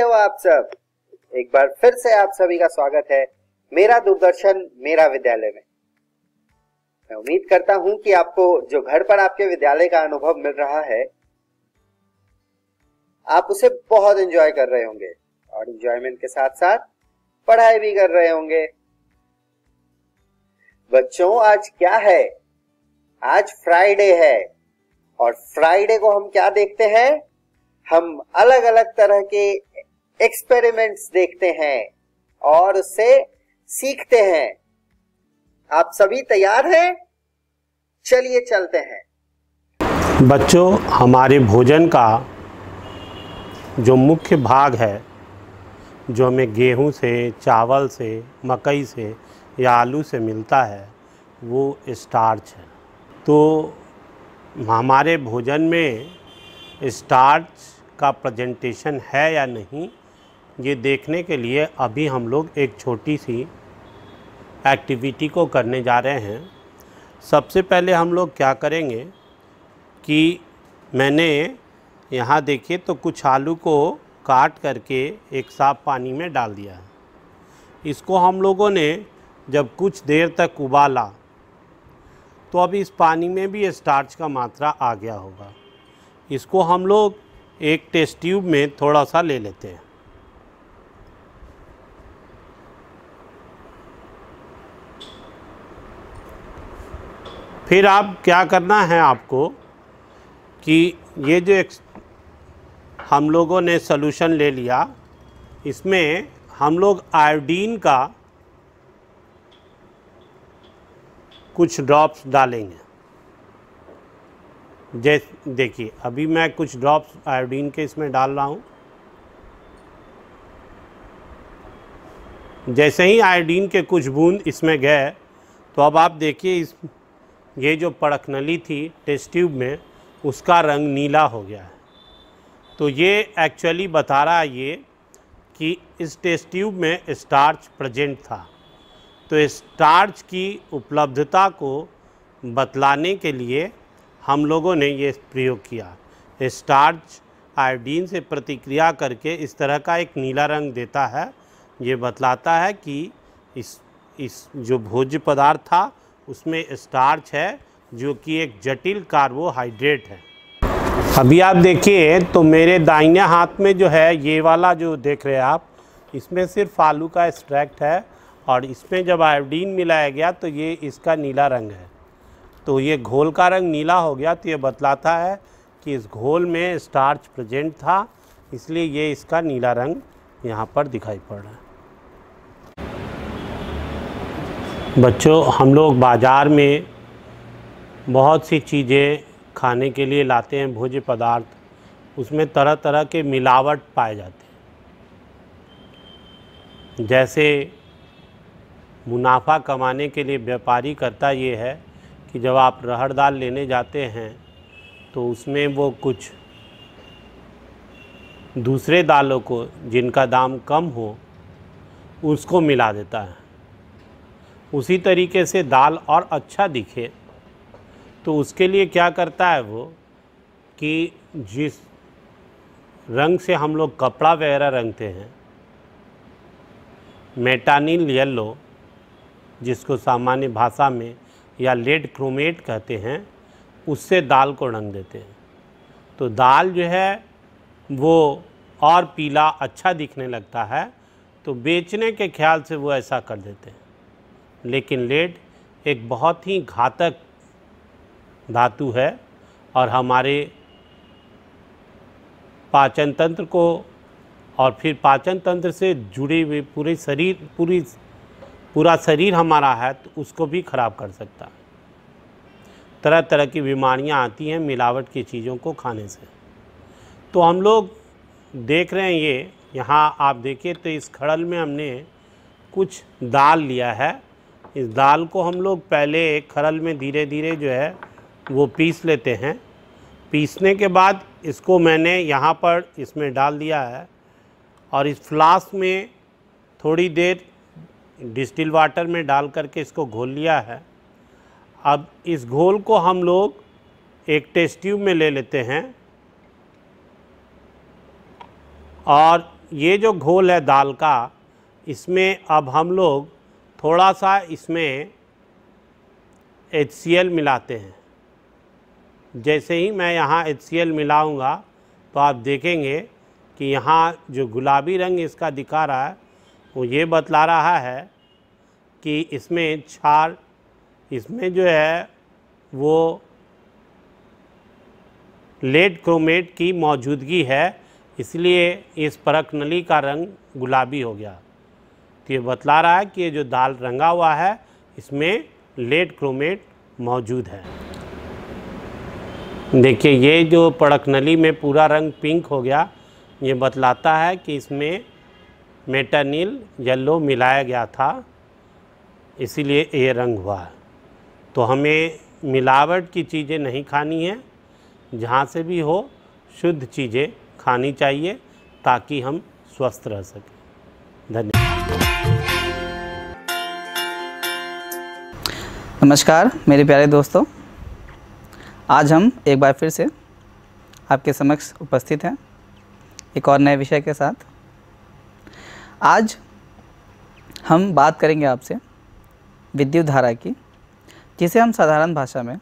कैसे हो आप सब एक बार फिर से आप सभी का स्वागत है मेरा दूरदर्शन मेरा विद्यालय में मैं उम्मीद करता हूं कि आपको जो घर पर आपके विद्यालय का अनुभव मिल रहा है आप उसे बहुत एंजॉय कर रहे होंगे और एंजॉयमेंट के साथ साथ पढ़ाई भी कर रहे होंगे बच्चों आज क्या है आज फ्राइडे है और फ्राइडे को हम क्या देखते हैं हम अलग अलग तरह के एक्सपेरिमेंट्स देखते हैं और उससे सीखते हैं आप सभी तैयार हैं चलिए चलते हैं बच्चों हमारे भोजन का जो मुख्य भाग है जो हमें गेहूं से चावल से मकई से या आलू से मिलता है वो स्टार्च है तो हमारे भोजन में स्टार्च का प्रेजेंटेशन है या नहीं ये देखने के लिए अभी हम लोग एक छोटी सी एक्टिविटी को करने जा रहे हैं सबसे पहले हम लोग क्या करेंगे कि मैंने यहाँ देखिए तो कुछ आलू को काट करके एक साफ पानी में डाल दिया है इसको हम लोगों ने जब कुछ देर तक उबाला तो अब इस पानी में भी स्टार्च का मात्रा आ गया होगा इसको हम लोग एक टेस्ट ट्यूब में थोड़ा सा ले लेते हैं फिर आप क्या करना है आपको कि ये जो एक हम लोगों ने सोल्यूशन ले लिया इसमें हम लोग आयोडीन का कुछ ड्रॉप्स डालेंगे जैसे देखिए अभी मैं कुछ ड्रॉप्स आयोडीन के इसमें डाल रहा हूँ जैसे ही आयोडीन के कुछ बूंद इसमें गए तो अब आप देखिए इस ये जो पड़खनली थी टेस्ट ट्यूब में उसका रंग नीला हो गया है तो ये एक्चुअली बता रहा है ये कि इस टेस्ट ट्यूब में स्टार्च प्रेजेंट था तो स्टार्च की उपलब्धता को बतलाने के लिए हम लोगों ने ये प्रयोग किया स्टार्च आयोडीन से प्रतिक्रिया करके इस तरह का एक नीला रंग देता है ये बतलाता है कि इस इस जो भोज्य पदार्थ था उसमें स्टार्च है जो कि एक जटिल कार्बोहाइड्रेट है अभी आप देखिए तो मेरे दाहिने हाथ में जो है ये वाला जो देख रहे हैं आप इसमें सिर्फ आलू का एक्सट्रैक्ट है और इसमें जब आयोडीन मिलाया गया तो ये इसका नीला रंग है तो ये घोल का रंग नीला हो गया तो ये बतलाता है कि इस घोल में स्टार्च प्रेजेंट था इसलिए ये इसका नीला रंग यहाँ पर दिखाई पड़ रहा है बच्चों हम लोग बाज़ार में बहुत सी चीज़ें खाने के लिए लाते हैं भोज्य पदार्थ उसमें तरह तरह के मिलावट पाए जाते हैं जैसे मुनाफा कमाने के लिए व्यापारी करता ये है कि जब आप रहड़ दाल लेने जाते हैं तो उसमें वो कुछ दूसरे दालों को जिनका दाम कम हो उसको मिला देता है उसी तरीके से दाल और अच्छा दिखे तो उसके लिए क्या करता है वो कि जिस रंग से हम लोग कपड़ा वगैरह रंगते हैं मेटानिल येलो जिसको सामान्य भाषा में या लेड क्रोमेट कहते हैं उससे दाल को रंग देते हैं तो दाल जो है वो और पीला अच्छा दिखने लगता है तो बेचने के ख्याल से वो ऐसा कर देते हैं लेकिन लेड एक बहुत ही घातक धातु है और हमारे पाचन तंत्र को और फिर पाचन तंत्र से जुड़े हुए पूरे शरीर पूरी पूरा शरीर हमारा है तो उसको भी ख़राब कर सकता है तरह तरह की बीमारियां आती हैं मिलावट की चीज़ों को खाने से तो हम लोग देख रहे हैं ये यहाँ आप देखिए तो इस खड़ल में हमने कुछ दाल लिया है इस दाल को हम लोग पहले एक खरल में धीरे धीरे जो है वो पीस लेते हैं पीसने के बाद इसको मैंने यहाँ पर इसमें डाल दिया है और इस फ्लास्क में थोड़ी देर डिस्टिल वाटर में डाल करके इसको घोल लिया है अब इस घोल को हम लोग एक टेस्ट ट्यूब में ले लेते हैं और ये जो घोल है दाल का इसमें अब हम लोग थोड़ा सा इसमें एच मिलाते हैं जैसे ही मैं यहाँ एच मिलाऊँगा तो आप देखेंगे कि यहाँ जो गुलाबी रंग इसका दिखा रहा है वो ये बतला रहा है कि इसमें छार इसमें जो है वो लेड क्रोमेट की मौजूदगी है इसलिए इस परख नली का रंग गुलाबी हो गया तो ये बतला रहा है कि ये जो दाल रंगा हुआ है इसमें लेट क्रोमेट मौजूद है देखिए ये जो पड़कनली में पूरा रंग पिंक हो गया ये बतलाता है कि इसमें मेटानील येल्लो मिलाया गया था इसीलिए ये रंग हुआ है तो हमें मिलावट की चीज़ें नहीं खानी है जहाँ से भी हो शुद्ध चीज़ें खानी चाहिए ताकि हम स्वस्थ रह सकें नमस्कार मेरे प्यारे दोस्तों आज हम एक बार फिर से आपके समक्ष उपस्थित हैं एक और नए विषय के साथ आज हम बात करेंगे आपसे विद्युत धारा की जिसे हम साधारण भाषा में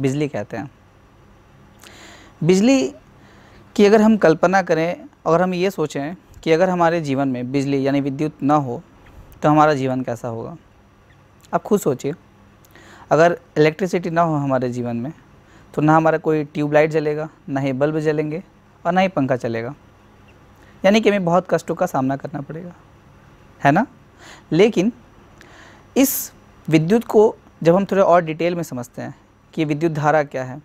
बिजली कहते हैं बिजली की अगर हम कल्पना करें और हम ये सोचें कि अगर हमारे जीवन में बिजली यानी विद्युत ना हो तो हमारा जीवन कैसा होगा आप खुद सोचिए अगर इलेक्ट्रिसिटी ना हो हमारे जीवन में तो ना हमारा कोई ट्यूबलाइट जलेगा ना ही बल्ब जलेंगे और ना ही पंखा चलेगा यानी कि हमें बहुत कष्टों का सामना करना पड़ेगा है ना लेकिन इस विद्युत को जब हम थोड़े और डिटेल में समझते हैं कि विद्युत धारा क्या है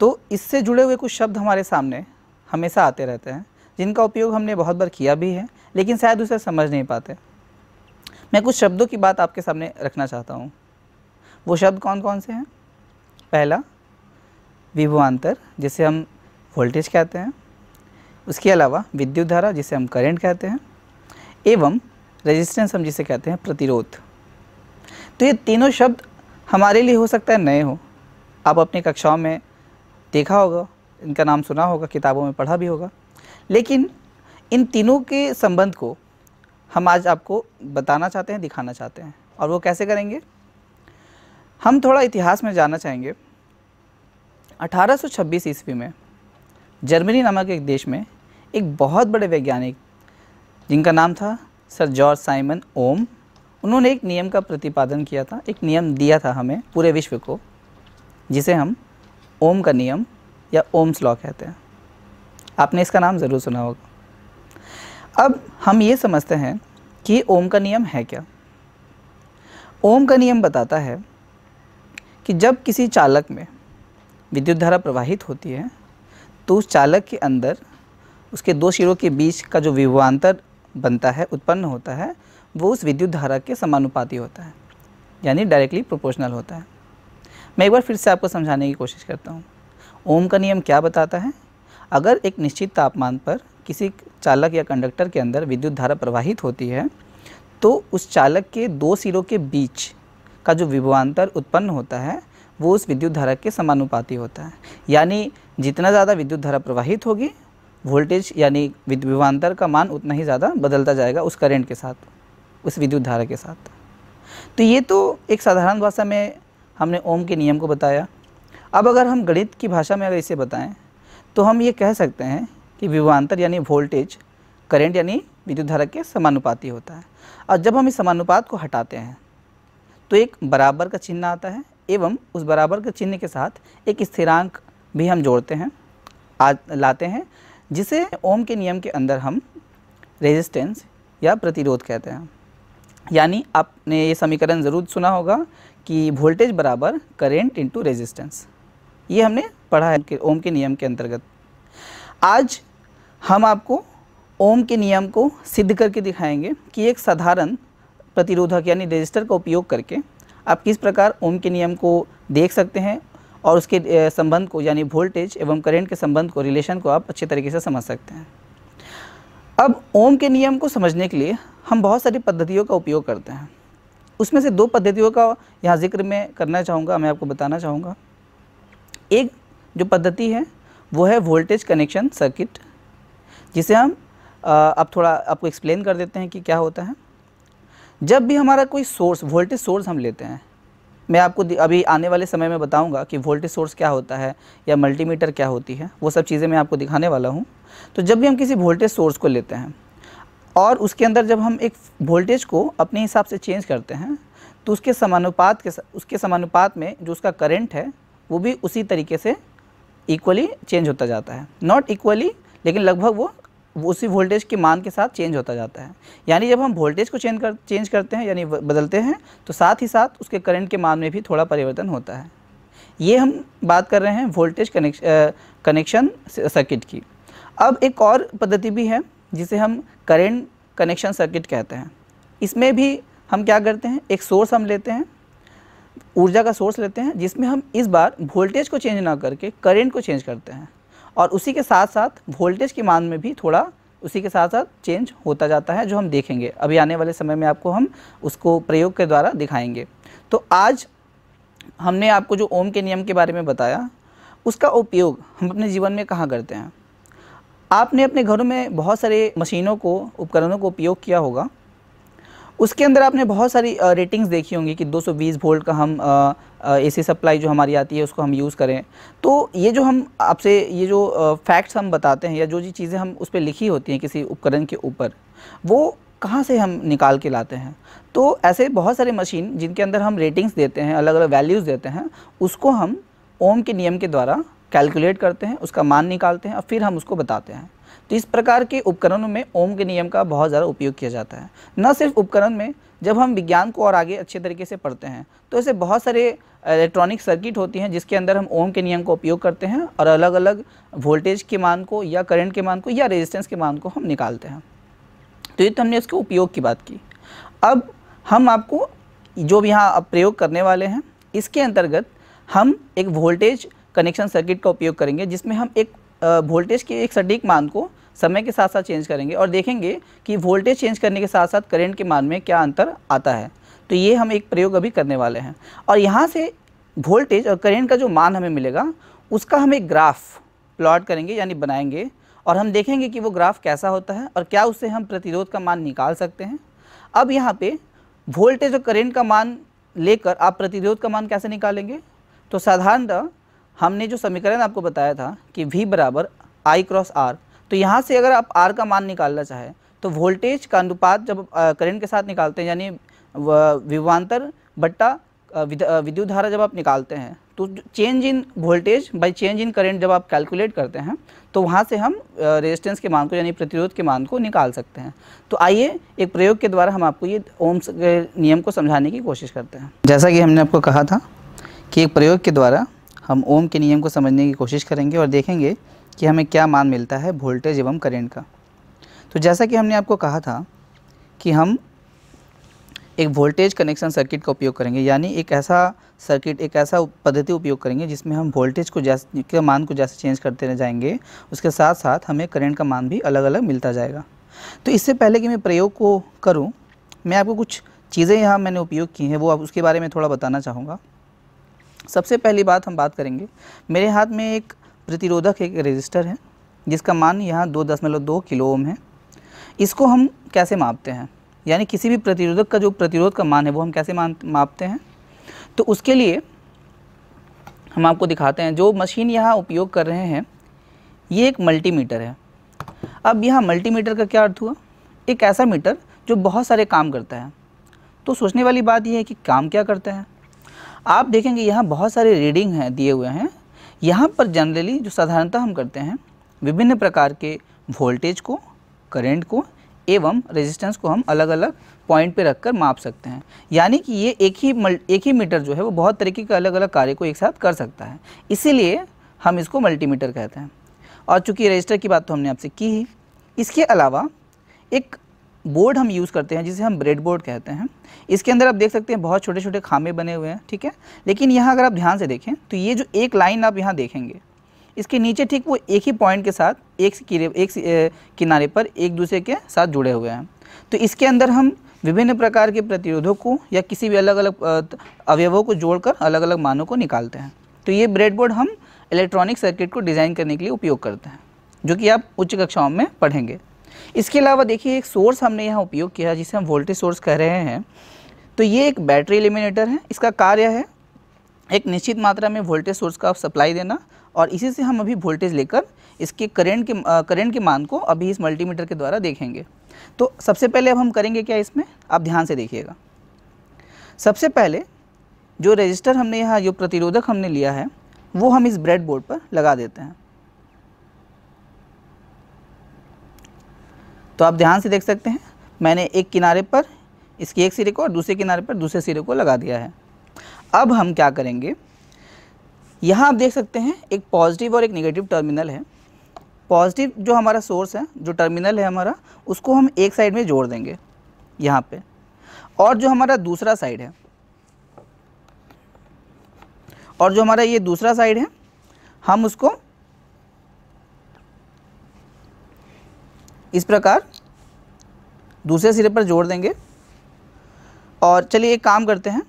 तो इससे जुड़े हुए कुछ शब्द हमारे सामने हमेशा आते रहते हैं जिनका उपयोग हमने बहुत बार किया भी है लेकिन शायद उसे समझ नहीं पाते मैं कुछ शब्दों की बात आपके सामने रखना चाहता हूँ वो शब्द कौन कौन से हैं पहला विभवान्तर जिसे हम वोल्टेज कहते हैं उसके अलावा विद्युत धारा जिसे हम करंट कहते हैं एवं रेजिस्टेंस हम जिसे कहते हैं प्रतिरोध तो ये तीनों शब्द हमारे लिए हो सकता है नए हो आप अपनी कक्षाओं में देखा होगा इनका नाम सुना होगा किताबों में पढ़ा भी होगा लेकिन इन तीनों के संबंध को हम आज आपको बताना चाहते हैं दिखाना चाहते हैं और वो कैसे करेंगे हम थोड़ा इतिहास में जाना चाहेंगे 1826 ईस्वी में जर्मनी नामक एक देश में एक बहुत बड़े वैज्ञानिक जिनका नाम था सर जॉर्ज साइमन ओम उन्होंने एक नियम का प्रतिपादन किया था एक नियम दिया था हमें पूरे विश्व को जिसे हम ओम का नियम या ओम्स लॉ कहते हैं आपने इसका नाम ज़रूर सुना होगा अब हम ये समझते हैं कि ओम का नियम है क्या ओम का नियम बताता है कि जब किसी चालक में विद्युत धारा प्रवाहित होती है तो उस चालक के अंदर उसके दो शिरों के बीच का जो विभवान्तर बनता है उत्पन्न होता है वो उस विद्युत धारा के समानुपाती होता है यानी डायरेक्टली प्रोपोर्शनल होता है मैं एक बार फिर से आपको समझाने की कोशिश करता हूँ ओम का नियम क्या बताता है अगर एक निश्चित तापमान पर किसी चालक या कंडक्टर के अंदर विद्युत धारा प्रवाहित होती है तो उस चालक के दो सिरों के बीच का जो विभवान्तर उत्पन्न होता है वो उस विद्युत धारा के समानुपाती होता है यानी जितना ज़्यादा विद्युत धारा प्रवाहित होगी वोल्टेज यानी विभवान्तर का मान उतना ही ज़्यादा बदलता जाएगा उस करेंट के साथ उस विद्युत धारा के साथ तो ये तो एक साधारण भाषा में हमने ओम के नियम को बताया अब अगर हम गणित की भाषा में अगर इसे बताएं तो हम ये कह सकते हैं कि विभवान्तर यानी वोल्टेज करंट यानी विद्युत धारा के समानुपाती होता है और जब हम इस समानुपात को हटाते हैं तो एक बराबर का चिन्ह आता है एवं उस बराबर के चिन्ह के साथ एक स्थिरांक भी हम जोड़ते हैं आ लाते हैं जिसे ओम के नियम के अंदर हम रेजिस्टेंस या प्रतिरोध कहते हैं यानी आपने ये समीकरण ज़रूर सुना होगा कि वोल्टेज बराबर करेंट इंटू रेजिस्टेंस ये हमने पढ़ा है ओम के नियम के अंतर्गत आज हम आपको ओम के नियम को सिद्ध करके दिखाएंगे कि एक साधारण प्रतिरोधक यानी रजिस्टर का उपयोग करके आप किस प्रकार ओम के नियम को देख सकते हैं और उसके संबंध को यानी वोल्टेज एवं करंट के संबंध को रिलेशन को आप अच्छे तरीके से समझ सकते हैं अब ओम के नियम को समझने के लिए हम बहुत सारी पद्धतियों का उपयोग करते हैं उसमें से दो पद्धतियों का यहाँ जिक्र मैं करना चाहूँगा मैं आपको बताना चाहूँगा एक जो पद्धति है वो है वोल्टेज कनेक्शन सर्किट जिसे हम आप थोड़ा आपको एक्सप्लेन कर देते हैं कि क्या होता है जब भी हमारा कोई सोर्स वोल्टेज सोर्स हम लेते हैं मैं आपको अभी आने वाले समय में बताऊंगा कि वोल्टेज सोर्स क्या होता है या मल्टीमीटर क्या होती है वो सब चीज़ें मैं आपको दिखाने वाला हूँ तो जब भी हम किसी वोल्टेज सोर्स को लेते हैं और उसके अंदर जब हम एक वोल्टेज को अपने हिसाब से चेंज करते हैं तो उसके समानुपात के उसके समानुपात में जो उसका करेंट है वो भी उसी तरीके से इक्वली चेंज होता जाता है नॉट इक्वली लेकिन लगभग वो उसी वोल्टेज के मान के साथ चेंज होता जाता है यानी जब हम वोल्टेज को चेंज कर चेंज करते हैं यानी बदलते हैं तो साथ ही साथ उसके करंट के मान में भी थोड़ा परिवर्तन होता है ये हम बात कर रहे हैं वोल्टेज कनेक्शन कनेक्शन सर्किट की अब एक और पद्धति भी है जिसे हम करेंट कनेक्शन सर्किट कहते हैं इसमें भी हम क्या करते हैं एक सोर्स हम लेते हैं ऊर्जा का सोर्स लेते हैं जिसमें हम इस बार वोल्टेज को चेंज ना करके करंट को चेंज करते हैं और उसी के साथ साथ वोल्टेज की मान में भी थोड़ा उसी के साथ साथ चेंज होता जाता है जो हम देखेंगे अभी आने वाले समय में आपको हम उसको प्रयोग के द्वारा दिखाएंगे तो आज हमने आपको जो ओम के नियम के बारे में बताया उसका उपयोग हम अपने जीवन में कहाँ करते हैं आपने अपने घरों में बहुत सारे मशीनों को उपकरणों को उपयोग किया होगा उसके अंदर आपने बहुत सारी रेटिंग्स देखी होंगी कि 220 वोल्ट का हम एसी सप्लाई जो हमारी आती है उसको हम यूज़ करें तो ये जो हम आपसे ये जो फैक्ट्स हम बताते हैं या जो जी चीज़ें हम उस पर लिखी होती हैं किसी उपकरण के ऊपर वो कहाँ से हम निकाल के लाते हैं तो ऐसे बहुत सारे मशीन जिनके अंदर हम रेटिंग्स देते हैं अलग अलग वैल्यूज़ देते हैं उसको हम ओम के नियम के द्वारा कैलकुलेट करते हैं उसका मान निकालते हैं और फिर हम उसको बताते हैं तो इस प्रकार के उपकरणों में ओम के नियम का बहुत ज़्यादा उपयोग किया जाता है न सिर्फ उपकरण में जब हम विज्ञान को और आगे अच्छे तरीके से पढ़ते हैं तो ऐसे बहुत सारे इलेक्ट्रॉनिक सर्किट होती हैं जिसके अंदर हम ओम के नियम का उपयोग करते हैं और अलग अलग वोल्टेज के मान को या करंट के मान को या रेजिस्टेंस के मान को हम निकालते हैं तो ये तो हमने उसके उपयोग की बात की अब हम आपको जो भी यहाँ प्रयोग करने वाले हैं इसके अंतर्गत हम एक वोल्टेज कनेक्शन सर्किट का उपयोग करेंगे जिसमें हम एक वोल्टेज के एक सटीक मान को समय के साथ साथ चेंज करेंगे और देखेंगे कि वोल्टेज चेंज करने के साथ साथ करंट के मान में क्या अंतर आता है तो ये हम एक प्रयोग अभी करने वाले हैं और यहाँ से वोल्टेज और करेंट का जो मान हमें मिलेगा उसका हम एक ग्राफ प्लॉट करेंगे यानी बनाएंगे और हम देखेंगे कि वो ग्राफ कैसा होता है और क्या उससे हम प्रतिरोध का मान निकाल सकते हैं अब यहाँ पे वोल्टेज और करेंट का मान लेकर आप प्रतिरोध का मान कैसे निकालेंगे तो साधारणतः हमने जो समीकरण आपको बताया था कि V बराबर आई क्रॉस आर तो यहाँ से अगर आप आर का मान निकालना चाहें तो वोल्टेज का अनुपात जब करंट के साथ निकालते हैं यानी विभवान्तर बट्टा विद्युत धारा जब आप निकालते हैं तो change in voltage by change in current जब आप कैलकुलेट करते हैं तो वहाँ से हम रेजिस्टेंस के मान को यानी प्रतिरोध के मान को निकाल सकते हैं तो आइए एक प्रयोग के द्वारा हम आपको ये ओम्स के नियम को समझाने की कोशिश करते हैं जैसा कि हमने आपको कहा था कि एक प्रयोग के द्वारा हम ओम के नियम को समझने की कोशिश करेंगे और देखेंगे कि हमें क्या मान मिलता है वोल्टेज एवं करेंट का तो जैसा कि हमने आपको कहा था कि हम एक वोल्टेज कनेक्शन सर्किट का उपयोग करेंगे यानी एक ऐसा सर्किट एक ऐसा पद्धति उपयोग करेंगे जिसमें हम वोल्टेज को जैसे के मान को जैसे चेंज करते रह जाएंगे उसके साथ साथ हमें करंट का मान भी अलग अलग मिलता जाएगा तो इससे पहले कि मैं प्रयोग को करूं मैं आपको कुछ चीज़ें यहाँ मैंने उपयोग की हैं वो आप उसके बारे में थोड़ा बताना चाहूँगा सबसे पहली बात हम बात करेंगे मेरे हाथ में एक प्रतिरोधक एक रजिस्टर है जिसका मान यहाँ दो दशमलव दो किलो ओम है इसको हम कैसे मापते हैं यानी किसी भी प्रतिरोधक का जो प्रतिरोध का मान है वो हम कैसे मान मापते हैं तो उसके लिए हम आपको दिखाते हैं जो मशीन यहाँ उपयोग कर रहे हैं ये एक मल्टीमीटर है अब यहाँ मल्टीमीटर का क्या अर्थ हुआ एक ऐसा मीटर जो बहुत सारे काम करता है तो सोचने वाली बात यह है कि काम क्या करता है आप देखेंगे यहाँ बहुत सारे रीडिंग हैं दिए हुए हैं यहाँ पर जनरली जो साधारणतः हम करते हैं विभिन्न प्रकार के वोल्टेज को करंट को एवं रेजिस्टेंस को हम अलग अलग पॉइंट पे रखकर माप सकते हैं यानी कि ये एक ही एक ही मीटर जो है वो बहुत तरीके के अलग अलग कार्य को एक साथ कर सकता है इसीलिए हम इसको मल्टीमीटर कहते हैं और चूँकि रजिस्टर की बात तो हमने आपसे की ही इसके अलावा एक बोर्ड हम यूज़ करते हैं जिसे हम ब्रेड बोर्ड कहते हैं इसके अंदर आप देख सकते हैं बहुत छोटे छोटे खामे बने हुए हैं ठीक है लेकिन यहाँ अगर आप ध्यान से देखें तो ये जो एक लाइन आप यहाँ देखेंगे इसके नीचे ठीक वो एक ही पॉइंट के साथ एक किरे एक किनारे पर एक दूसरे के साथ जुड़े हुए हैं तो इसके अंदर हम विभिन्न प्रकार के प्रतिरोधों को या किसी भी अलग अलग अवयवों को जोड़कर अलग अलग मानों को निकालते हैं तो ये ब्रेडबोर्ड हम इलेक्ट्रॉनिक सर्किट को डिज़ाइन करने के लिए उपयोग करते हैं जो कि आप उच्च कक्षाओं में पढ़ेंगे इसके अलावा देखिए एक सोर्स हमने यहाँ उपयोग किया जिसे हम वोल्टेज सोर्स कह रहे हैं तो ये एक बैटरी एलिमिनेटर है इसका कार्य है एक निश्चित मात्रा में वोल्टेज सोर्स का सप्लाई देना और इसी से हम अभी वोल्टेज लेकर इसके करेंट के करेंट के मान को अभी इस मल्टीमीटर के द्वारा देखेंगे तो सबसे पहले अब हम करेंगे क्या इसमें आप ध्यान से देखिएगा सबसे पहले जो रजिस्टर हमने यहाँ जो प्रतिरोधक हमने लिया है वो हम इस ब्रेडबोर्ड पर लगा देते हैं तो आप ध्यान से देख सकते हैं मैंने एक किनारे पर इसके एक सिरे को और दूसरे किनारे पर दूसरे सिरे को लगा दिया है अब हम क्या करेंगे यहाँ आप देख सकते हैं एक पॉजिटिव और एक नेगेटिव टर्मिनल है पॉजिटिव जो हमारा सोर्स है जो टर्मिनल है हमारा उसको हम एक साइड में जोड़ देंगे यहाँ पे और जो हमारा दूसरा साइड है और जो हमारा ये दूसरा साइड है हम उसको इस प्रकार दूसरे सिरे पर जोड़ देंगे और चलिए एक काम करते हैं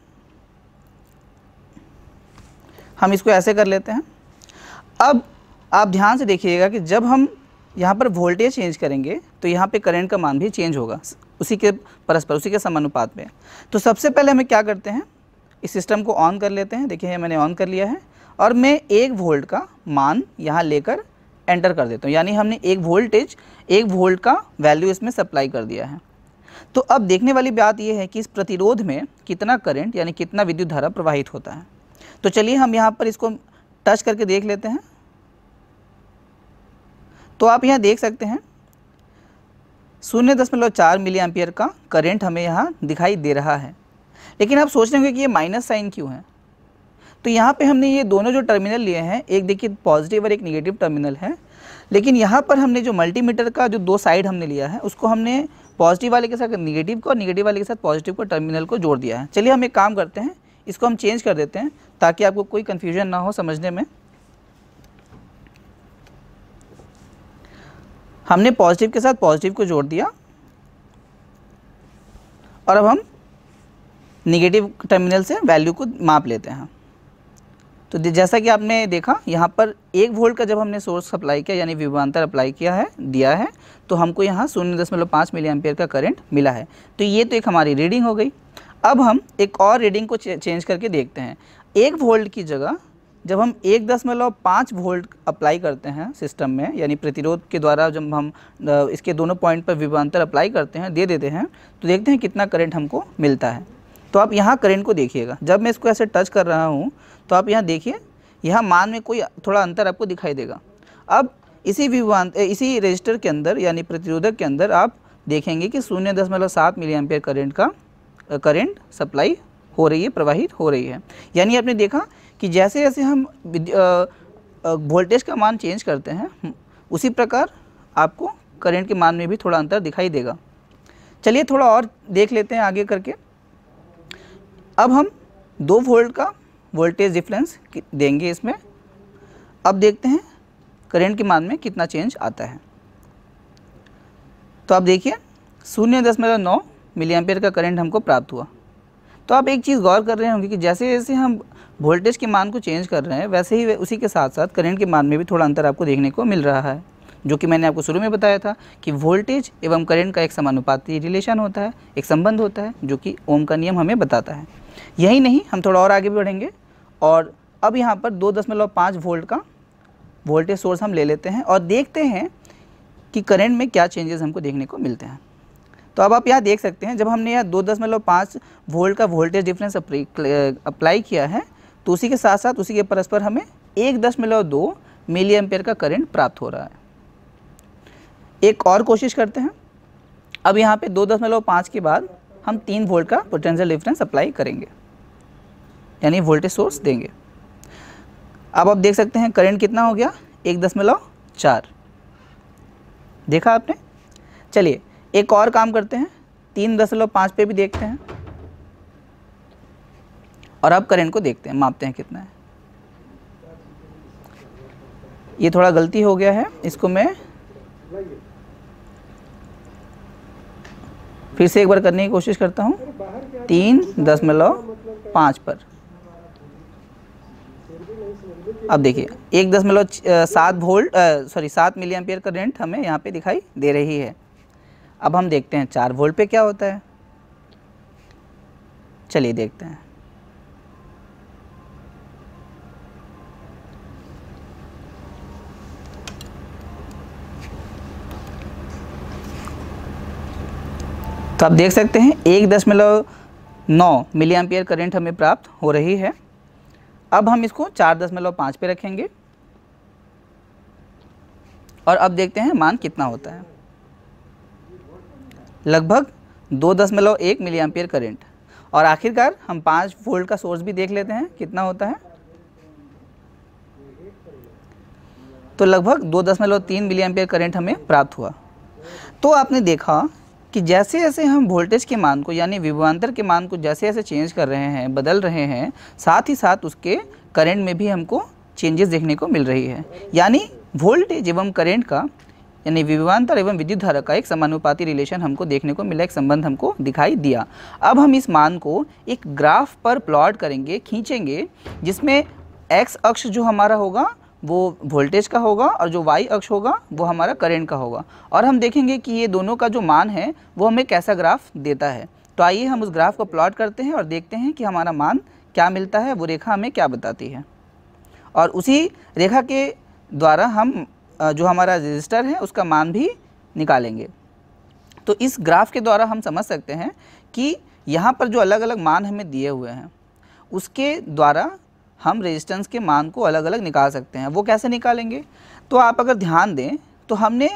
हम इसको ऐसे कर लेते हैं अब आप ध्यान से देखिएगा कि जब हम यहाँ पर वोल्टेज चेंज करेंगे तो यहाँ पे करंट का मान भी चेंज होगा उसी के परस्पर उसी के समानुपात में तो सबसे पहले हमें क्या करते हैं इस सिस्टम को ऑन कर लेते हैं देखिए मैंने ऑन कर लिया है और मैं एक वोल्ट का मान यहाँ लेकर एंटर कर देता हूँ यानी हमने एक वोल्टेज एक वोल्ट का वैल्यू इसमें सप्लाई कर दिया है तो अब देखने वाली बात यह है कि इस प्रतिरोध में कितना करंट यानी कितना विद्युत धारा प्रवाहित होता है तो चलिए हम यहाँ पर इसको टच करके देख लेते हैं तो आप यहाँ देख सकते हैं शून्य दशमलव चार मिली एम्पियर का करंट हमें यहाँ दिखाई दे रहा है लेकिन आप सोच रहे होंगे कि ये माइनस साइन क्यों है तो यहाँ पे हमने ये दोनों जो टर्मिनल लिए हैं एक देखिए पॉजिटिव और एक निगेटिव टर्मिनल है लेकिन यहाँ पर हमने जो मल्टीमीटर का जो दो साइड हमने लिया है उसको हमने पॉजिटिव वाले के साथ निगेटिव को और निगेटिव वाले के साथ पॉजिटिव को टर्मिनल को जोड़ दिया है चलिए हम एक काम करते हैं इसको हम चेंज कर देते हैं ताकि आपको कोई कन्फ्यूजन ना हो समझने में हमने पॉजिटिव के साथ पॉजिटिव को जोड़ दिया और अब हम नेगेटिव टर्मिनल से वैल्यू को माप लेते हैं तो जैसा कि आपने देखा यहाँ पर एक वोल्ट का जब हमने सोर्स अप्लाई किया यानी विभवान्तर अप्लाई किया है दिया है तो हमको यहाँ शून्य दशमलव पाँच मिली एम्पेयर का करंट मिला है तो ये तो एक हमारी रीडिंग हो गई अब हम एक और रीडिंग को चेंज करके देखते हैं एक वोल्ट की जगह जब हम एक दशमलव पाँच वोल्ट अप्लाई करते हैं सिस्टम में यानी प्रतिरोध के द्वारा जब हम इसके दोनों पॉइंट पर विभवान्तर अप्लाई करते हैं दे देते हैं तो देखते हैं कितना करेंट हमको मिलता है तो आप यहाँ करेंट को देखिएगा जब मैं इसको ऐसे टच कर रहा हूँ तो आप यहाँ देखिए यहाँ मान में कोई थोड़ा अंतर आपको दिखाई देगा अब इसी विवान इसी रजिस्टर के अंदर यानी प्रतिरोधक के अंदर आप देखेंगे कि शून्य दशमलव सात मिली एम्पेयर करेंट का करेंट सप्लाई हो रही है प्रवाहित हो रही है यानी आपने देखा कि जैसे जैसे हम वोल्टेज का मान चेंज करते हैं उसी प्रकार आपको करेंट के मान में भी थोड़ा अंतर दिखाई देगा चलिए थोड़ा और देख लेते हैं आगे करके अब हम दो वोल्ट का वोल्टेज डिफरेंस देंगे इसमें अब देखते हैं करंट के मान में कितना चेंज आता है तो आप देखिए शून्य दशमलव नौ मिली एम्पेयर का करंट हमको प्राप्त हुआ तो आप एक चीज़ गौर कर रहे होंगे कि जैसे जैसे हम वोल्टेज के मान को चेंज कर रहे हैं वैसे ही उसी के साथ साथ करंट के मान में भी थोड़ा अंतर आपको देखने को मिल रहा है जो कि मैंने आपको शुरू में बताया था कि वोल्टेज एवं करंट का एक समानुपाती रिलेशन होता है एक संबंध होता है जो कि ओम का नियम हमें बताता है यही नहीं हम थोड़ा और आगे भी बढ़ेंगे और अब यहाँ पर दो दशमलव पाँच वोल्ट का वोल्टेज सोर्स हम ले लेते हैं और देखते हैं कि करंट में क्या चेंजेस हमको देखने को मिलते हैं तो अब आप यहाँ देख सकते हैं जब हमने यहाँ दो दशमलव पाँच वोल्ट का वोल्टेज डिफरेंस अप्लाई किया है तो उसी के साथ साथ उसी के परस्पर हमें एक दशमलव दो मिली एम्पेयर का करंट प्राप्त हो रहा है एक और कोशिश करते हैं अब यहाँ पर दो दशमलव पाँच के बाद हम तीन वोल्ट का पोटेंशियल डिफरेंस अप्लाई करेंगे यानी वोल्टेज सोर्स देंगे अब आप देख सकते हैं करंट कितना हो गया एक दशमलव चार देखा आपने चलिए एक और काम करते हैं तीन दशमलव पाँच पे भी देखते हैं और अब करंट को देखते हैं मापते हैं कितना है ये थोड़ा गलती हो गया है इसको मैं फिर से एक बार करने की कोशिश करता हूँ तीन दशमलव पाँच पर अब देखिए एक दशमलव सात वोल्ट सॉरी सात मिली एम्पियर करेंट हमें यहाँ पे दिखाई दे रही है अब हम देखते हैं चार वोल्ट पे क्या होता है चलिए देखते हैं तो आप देख सकते हैं एक दशमलव नौ मिली एम्पियर करेंट हमें प्राप्त हो रही है अब हम इसको चार दशमलव पाँच पे रखेंगे और अब देखते हैं मान कितना होता है लगभग दो दशमलव एक मिली एम्पियर करेंट और आखिरकार हम पाँच वोल्ट का सोर्स भी देख लेते हैं कितना होता है तो लगभग दो दशमलव तीन मिली एम्पियर करेंट हमें प्राप्त हुआ तो आपने देखा कि जैसे जैसे हम वोल्टेज के मान को यानी विभवान्तर के मान को जैसे जैसे चेंज कर रहे हैं बदल रहे हैं साथ ही साथ उसके करंट में भी हमको चेंजेस देखने को मिल रही है यानी वोल्टेज एवं करंट का यानी विभवान्तर एवं विद्युत धारा का एक समानुपाती रिलेशन हमको देखने को मिला एक संबंध हमको दिखाई दिया अब हम इस मान को एक ग्राफ पर प्लॉट करेंगे खींचेंगे जिसमें एक्स अक्ष जो हमारा होगा वो वोल्टेज का होगा और जो वाई अक्ष होगा वो हमारा करेंट का होगा और हम देखेंगे कि ये दोनों का जो मान है वो हमें कैसा ग्राफ देता है तो आइए हम उस ग्राफ को प्लॉट करते हैं और देखते हैं कि हमारा मान क्या मिलता है वो रेखा हमें क्या बताती है और उसी रेखा के द्वारा हम जो हमारा रजिस्टर है उसका मान भी निकालेंगे तो इस ग्राफ के द्वारा हम समझ सकते हैं कि यहाँ पर जो अलग अलग मान हमें दिए हुए हैं उसके द्वारा हम रेजिस्टेंस के मान को अलग अलग निकाल सकते हैं वो कैसे निकालेंगे तो आप अगर ध्यान दें तो हमने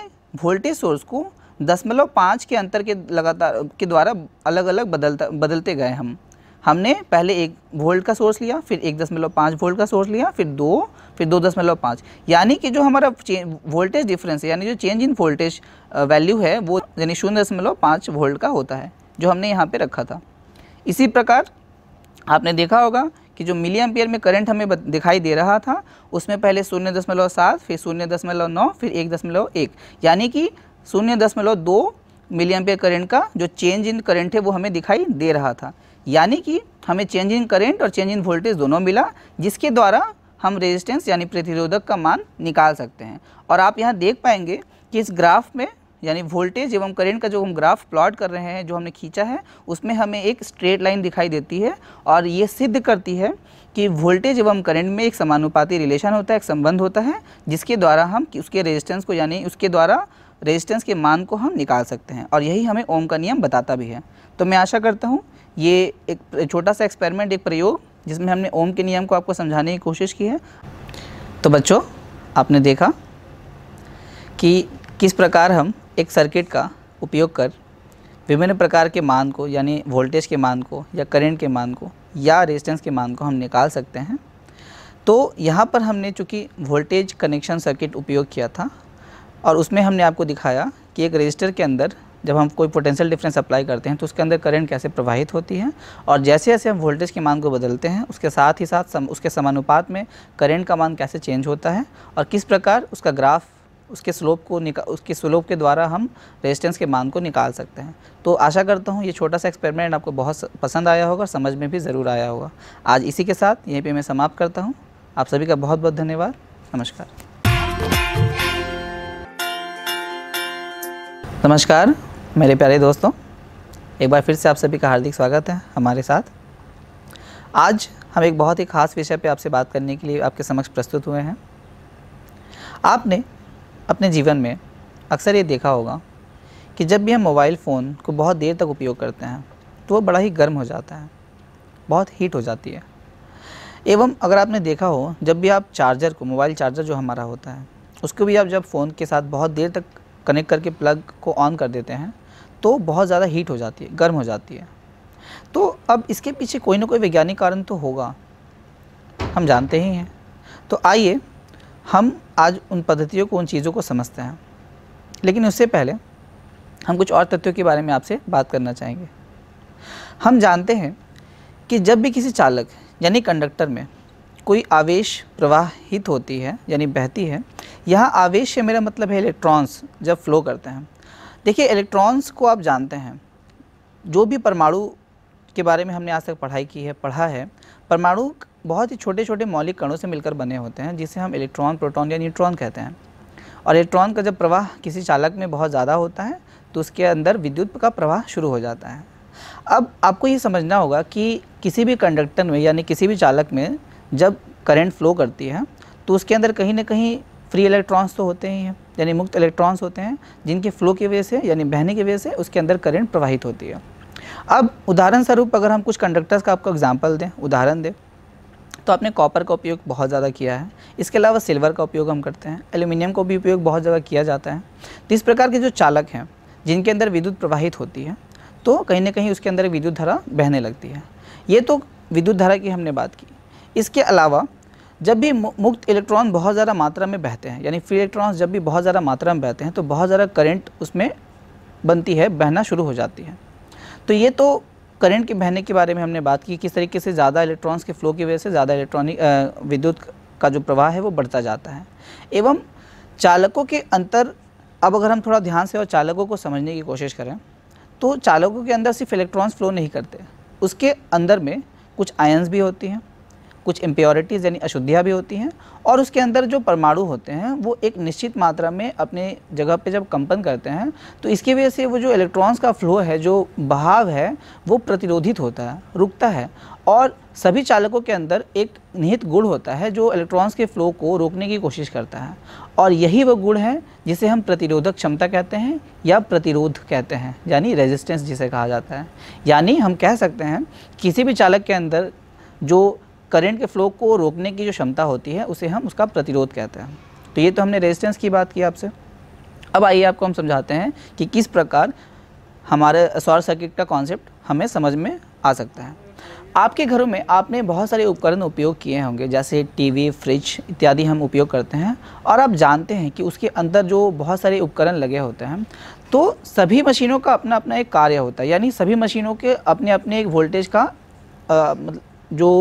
वोल्टेज सोर्स को दशमलव पाँच के अंतर के लगातार के द्वारा अलग अलग बदलता बदलते गए हम हमने पहले एक वोल्ट का सोर्स लिया फिर एक दशमलव पाँच वोल्ट का सोर्स लिया फिर दो फिर दो दशमलव पाँच यानी कि जो हमारा वोल्टेज डिफरेंस है यानी जो चेंज इन वोल्टेज वैल्यू है वो यानी शून्य दशमलव पाँच वोल्ट का होता है जो हमने यहाँ पे रखा था इसी प्रकार आपने देखा होगा कि जो मिली एम्पियर में करंट हमें दिखाई दे रहा था उसमें पहले शून्य दशमलव सात फिर शून्य दशमलव नौ फिर एक दशमलव एक यानी कि शून्य दशमलव दो मिली एम्पियर करेंट का जो चेंज इन करेंट है वो हमें दिखाई दे रहा था यानी कि हमें चेंज इन करेंट और चेंज इन वोल्टेज दोनों मिला जिसके द्वारा हम रेजिस्टेंस यानी प्रतिरोधक का मान निकाल सकते हैं और आप यहाँ देख पाएंगे कि इस ग्राफ में यानी वोल्टेज एवं करेंट का जो हम ग्राफ प्लॉट कर रहे हैं जो हमने खींचा है उसमें हमें एक स्ट्रेट लाइन दिखाई देती है और ये सिद्ध करती है कि वोल्टेज एवं करंट में एक समानुपाती रिलेशन होता है एक संबंध होता है जिसके द्वारा हम उसके रेजिस्टेंस को यानी उसके द्वारा रेजिस्टेंस के मान को हम निकाल सकते हैं और यही हमें ओम का नियम बताता भी है तो मैं आशा करता हूँ ये एक छोटा सा एक्सपेरिमेंट एक प्रयोग जिसमें हमने ओम के नियम को आपको समझाने की कोशिश की है तो बच्चों आपने देखा कि किस प्रकार हम एक सर्किट का उपयोग कर विभिन्न प्रकार के मान को यानी वोल्टेज के मान को या करंट के मान को या रेजिस्टेंस के मान को हम निकाल सकते हैं तो यहाँ पर हमने चूँकि वोल्टेज कनेक्शन सर्किट उपयोग किया था और उसमें हमने आपको दिखाया कि एक रजिस्टर के अंदर जब हम कोई पोटेंशियल डिफरेंस अप्लाई करते हैं तो उसके अंदर करंट कैसे प्रवाहित होती है और जैसे जैसे हम वोल्टेज के मान को बदलते हैं उसके साथ ही साथ सम, उसके समानुपात में करंट का मान कैसे चेंज होता है और किस प्रकार उसका ग्राफ उसके स्लोप को निकाल उसके स्लोप के द्वारा हम रेजिस्टेंस के मान को निकाल सकते हैं तो आशा करता हूँ ये छोटा सा एक्सपेरिमेंट आपको बहुत पसंद आया होगा और समझ में भी ज़रूर आया होगा आज इसी के साथ यहीं पर मैं समाप्त करता हूँ आप सभी का बहुत बहुत धन्यवाद नमस्कार नमस्कार मेरे प्यारे दोस्तों एक बार फिर से आप सभी का हार्दिक स्वागत है हमारे साथ आज हम एक बहुत ही खास विषय पर आपसे बात करने के लिए आपके समक्ष प्रस्तुत हुए हैं आपने अपने जीवन में अक्सर ये देखा होगा कि जब भी हम मोबाइल फ़ोन को बहुत देर तक उपयोग करते हैं तो वो बड़ा ही गर्म हो जाता है बहुत हीट हो जाती है एवं अगर आपने देखा हो जब भी आप चार्जर को मोबाइल चार्जर जो हमारा होता है उसको भी आप जब फ़ोन के साथ बहुत देर तक कनेक्ट करके प्लग को ऑन कर देते हैं तो बहुत ज़्यादा हीट हो जाती है गर्म हो जाती है तो अब इसके पीछे कोई ना कोई वैज्ञानिक कारण तो होगा हम जानते ही हैं तो आइए हम आज उन पद्धतियों को उन चीज़ों को समझते हैं लेकिन उससे पहले हम कुछ और तथ्यों के बारे में आपसे बात करना चाहेंगे हम जानते हैं कि जब भी किसी चालक यानी कंडक्टर में कोई आवेश प्रवाहित होती है यानी बहती है यहाँ आवेश से मेरा मतलब है इलेक्ट्रॉन्स जब फ्लो करते हैं देखिए इलेक्ट्रॉन्स को आप जानते हैं जो भी परमाणु के बारे में हमने आज तक पढ़ाई की है पढ़ा है परमाणु बहुत ही छोटे छोटे मौलिक कणों से मिलकर बने होते हैं जिसे हम इलेक्ट्रॉन प्रोटॉन या न्यूट्रॉन कहते हैं और इलेक्ट्रॉन का जब प्रवाह किसी चालक में बहुत ज़्यादा होता है तो उसके अंदर विद्युत का प्रवाह शुरू हो जाता है अब आपको ये समझना होगा कि किसी भी कंडक्टर में यानी किसी भी चालक में जब करंट फ्लो करती है तो उसके अंदर कहीं ना कहीं फ्री इलेक्ट्रॉन्स तो होते ही हैं यानी मुक्त इलेक्ट्रॉन्स होते हैं जिनके फ्लो की वजह से यानी बहने की वजह से उसके अंदर करंट प्रवाहित होती है अब उदाहरण स्वरूप अगर हम कुछ कंडक्टर्स का आपको एग्जाम्पल दें उदाहरण दें तो आपने कॉपर का उपयोग बहुत ज़्यादा किया है इसके अलावा सिल्वर का उपयोग हम करते हैं एल्यूमिनियम का भी उपयोग बहुत ज़्यादा किया जाता है तो इस प्रकार के जो चालक हैं जिनके अंदर विद्युत प्रवाहित होती है तो कहीं ना कहीं उसके अंदर विद्युत धारा बहने लगती है ये तो विद्युत धारा की हमने बात की इसके अलावा जब भी मुक्त इलेक्ट्रॉन बहुत ज़्यादा मात्रा में बहते हैं यानी फ्री इलेक्ट्रॉन्स जब भी बहुत ज़्यादा मात्रा में बहते हैं तो बहुत ज़्यादा करंट उसमें बनती है बहना शुरू हो जाती है तो ये तो करंट के बहने के बारे में हमने बात की किस तरीके से ज़्यादा इलेक्ट्रॉन्स के फ्लो की वजह से ज़्यादा इलेक्ट्रॉनिक विद्युत का जो प्रवाह है वो बढ़ता जाता है एवं चालकों के अंतर अब अगर हम थोड़ा ध्यान से और चालकों को समझने की कोशिश करें तो चालकों के अंदर सिर्फ इलेक्ट्रॉन्स फ्लो नहीं करते उसके अंदर में कुछ आयन्स भी होती हैं कुछ इम्प्योरिटीज़ यानी अशुद्धियाँ भी होती हैं और उसके अंदर जो परमाणु होते हैं वो एक निश्चित मात्रा में अपने जगह पे जब कंपन करते हैं तो इसकी वजह से वो जो इलेक्ट्रॉन्स का फ्लो है जो बहाव है वो प्रतिरोधित होता है रुकता है और सभी चालकों के अंदर एक निहित गुण होता है जो इलेक्ट्रॉन्स के फ्लो को रोकने की कोशिश करता है और यही वह गुण है जिसे हम प्रतिरोधक क्षमता कहते हैं या प्रतिरोध कहते हैं यानी रेजिस्टेंस जिसे कहा जाता है यानी हम कह सकते हैं किसी भी चालक के अंदर जो करंट के फ्लो को रोकने की जो क्षमता होती है उसे हम उसका प्रतिरोध कहते हैं तो ये तो हमने रेजिस्टेंस की बात की आपसे अब आइए आपको हम समझाते हैं कि किस प्रकार हमारे शॉर्ट सर्किट का कॉन्सेप्ट हमें समझ में आ सकता है आपके घरों में आपने बहुत सारे उपकरण उपयोग किए होंगे जैसे टीवी फ्रिज इत्यादि हम उपयोग करते हैं और आप जानते हैं कि उसके अंदर जो बहुत सारे उपकरण लगे होते हैं तो सभी मशीनों का अपना अपना एक कार्य होता है यानी सभी मशीनों के अपने अपने एक वोल्टेज का आ, मतलब जो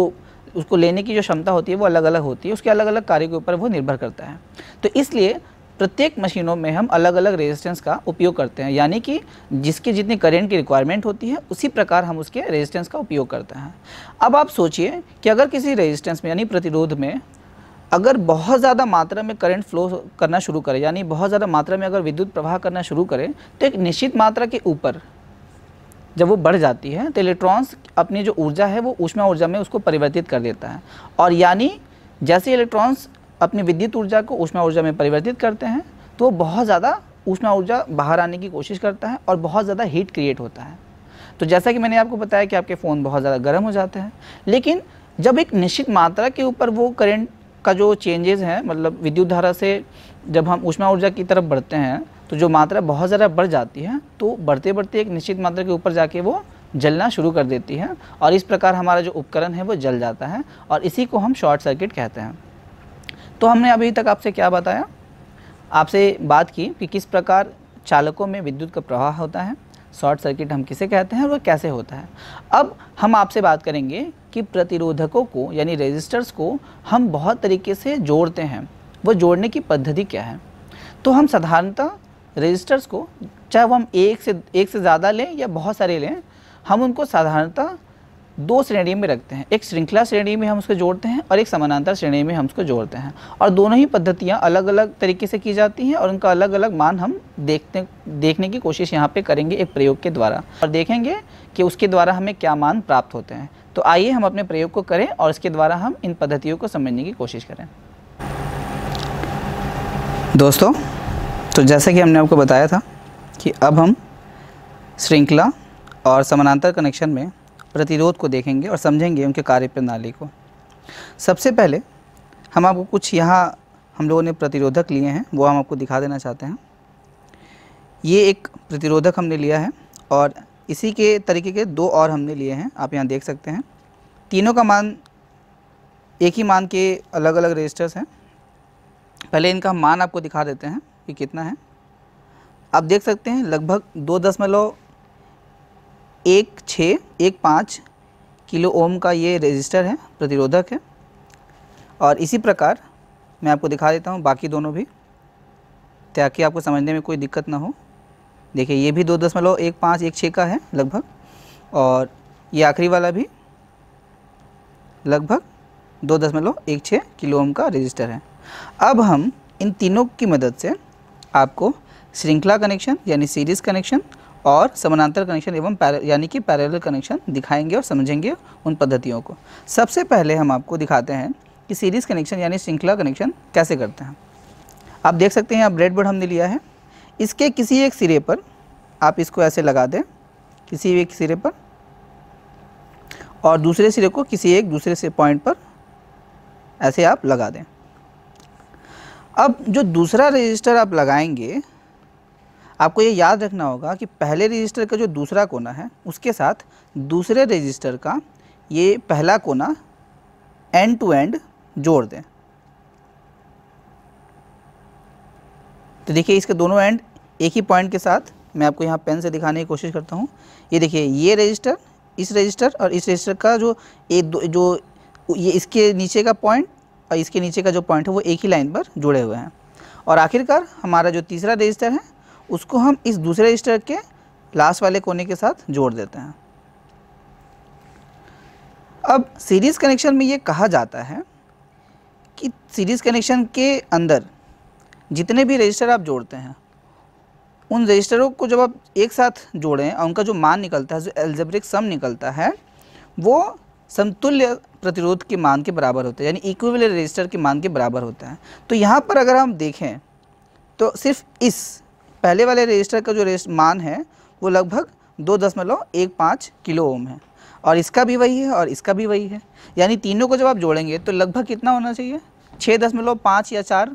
उसको लेने की जो क्षमता होती है वो अलग अलग होती है उसके अलग अलग कार्य के ऊपर वो निर्भर करता है तो इसलिए प्रत्येक मशीनों में हम अलग अलग रेजिस्टेंस का उपयोग करते हैं यानी कि जिसकी जितनी करेंट की रिक्वायरमेंट होती है उसी प्रकार हम उसके रेजिस्टेंस का उपयोग करते हैं अब आप सोचिए कि अगर किसी रेजिस्टेंस में यानी प्रतिरोध में अगर बहुत ज़्यादा मात्रा में करंट फ्लो करना शुरू करे यानी बहुत ज़्यादा मात्रा में अगर विद्युत प्रवाह करना शुरू करे तो एक निश्चित मात्रा के ऊपर जब वो बढ़ जाती है तो इलेक्ट्रॉन्स अपनी जो ऊर्जा है वो ऊष्मा ऊर्जा में उसको परिवर्तित कर देता है और यानी जैसे इलेक्ट्रॉन्स अपनी विद्युत ऊर्जा को ऊष्मा ऊर्जा में परिवर्तित करते हैं तो बहुत ज़्यादा ऊष्मा ऊर्जा बाहर आने की कोशिश करता है और बहुत ज़्यादा हीट क्रिएट होता है तो जैसा कि मैंने आपको बताया कि आपके फ़ोन बहुत ज़्यादा गर्म हो जाते हैं लेकिन जब एक निश्चित मात्रा के ऊपर वो करेंट का जो चेंजेस हैं मतलब विद्युत धारा से जब हम ऊष्मा ऊर्जा की तरफ बढ़ते हैं तो जो मात्रा बहुत ज़्यादा बढ़ जाती है तो बढ़ते बढ़ते एक निश्चित मात्रा के ऊपर जाके वो जलना शुरू कर देती है और इस प्रकार हमारा जो उपकरण है वो जल जाता है और इसी को हम शॉर्ट सर्किट कहते हैं तो हमने अभी तक आपसे क्या बताया आपसे बात की कि किस प्रकार चालकों में विद्युत का प्रवाह होता है शॉर्ट सर्किट हम किसे कहते हैं और वह कैसे होता है अब हम आपसे बात करेंगे कि प्रतिरोधकों को यानी रेजिस्टर्स को हम बहुत तरीके से जोड़ते हैं वो जोड़ने की पद्धति क्या है तो हम साधारणतः रजिस्टर्स को चाहे वो हम एक से एक से ज़्यादा लें या बहुत सारे लें हम उनको साधारणतः दो श्रेणी में रखते हैं एक श्रृंखला श्रेणी में हम उसको जोड़ते हैं और एक समानांतर श्रेणी में हम उसको जोड़ते हैं और दोनों ही पद्धतियाँ अलग अलग तरीके से की जाती हैं और उनका अलग अलग मान हम देखते देखने की कोशिश यहाँ पे करेंगे एक प्रयोग के द्वारा और देखेंगे कि उसके द्वारा हमें क्या मान प्राप्त होते हैं तो आइए हम अपने प्रयोग को करें और इसके द्वारा हम इन पद्धतियों को समझने की कोशिश करें दोस्तों तो जैसे कि हमने आपको बताया था कि अब हम श्रृंखला और समानांतर कनेक्शन में प्रतिरोध को देखेंगे और समझेंगे उनके कार्य प्रणाली को सबसे पहले हम आपको कुछ यहाँ हम लोगों ने प्रतिरोधक लिए हैं वो हम आपको दिखा देना चाहते हैं ये एक प्रतिरोधक हमने लिया है और इसी के तरीके के दो और हमने लिए हैं आप यहाँ देख सकते हैं तीनों का मान एक ही मान के अलग अलग रजिस्टर्स हैं पहले इनका मान आपको दिखा देते हैं कि कितना है आप देख सकते हैं लगभग दो दशमलव एक छः एक पाँच किलो ओम का ये रेजिस्टर है प्रतिरोधक है और इसी प्रकार मैं आपको दिखा देता हूँ बाकी दोनों भी ताकि आपको समझने में कोई दिक्कत ना हो देखिए ये भी दो दशमलव एक पाँच एक छः का है लगभग और ये आखिरी वाला भी लगभग दो दशमलव एक छः किलो ओम का रजिस्टर है अब हम इन तीनों की मदद से आपको श्रृंखला कनेक्शन यानी सीरीज कनेक्शन और समानांतर कनेक्शन एवं यानी कि पैरेलल कनेक्शन दिखाएंगे और समझेंगे उन पद्धतियों को सबसे पहले हम आपको दिखाते हैं कि सीरीज़ कनेक्शन यानी श्रृंखला कनेक्शन कैसे करते हैं आप देख सकते हैं आप ब्रेड बोर्ड हमने लिया है इसके किसी एक सिरे पर आप इसको ऐसे लगा दें किसी एक सिरे पर और दूसरे सिरे को किसी एक दूसरे से पॉइंट पर ऐसे आप लगा दें अब जो दूसरा रजिस्टर आप लगाएंगे आपको ये याद रखना होगा कि पहले रजिस्टर का जो दूसरा कोना है उसके साथ दूसरे रजिस्टर का ये पहला कोना एंड टू एंड जोड़ दें तो देखिए इसके दोनों एंड एक ही पॉइंट के साथ मैं आपको यहाँ पेन से दिखाने की कोशिश करता हूँ ये देखिए ये रजिस्टर इस रजिस्टर और इस रजिस्टर का जो एक दो जो ये इसके नीचे का पॉइंट इसके नीचे का जो पॉइंट है वो एक ही लाइन पर जुड़े हुए हैं और आखिरकार हमारा जो तीसरा रजिस्टर है उसको हम इस दूसरे रजिस्टर के लास्ट वाले कोने के साथ जोड़ देते हैं अब सीरीज़ कनेक्शन में ये कहा जाता है कि सीरीज़ कनेक्शन के अंदर जितने भी रजिस्टर आप जोड़ते हैं उन रजिस्टरों को जब आप एक साथ जोड़ें और उनका जो मान निकलता है जो एल्जेब्रिक सम निकलता है वो समतुल्य प्रतिरोध के मान के बराबर होते हैं यानी इक्विवेल रजिस्टर के मान के बराबर होता है तो यहाँ पर अगर हम देखें तो सिर्फ इस पहले वाले रजिस्टर का जो मान है वो लगभग दो दशमलव एक पाँच किलो ओम है और इसका भी वही है और इसका भी वही है यानी तीनों को जब आप जोड़ेंगे तो लगभग कितना होना चाहिए छः दशमलव पाँच या चार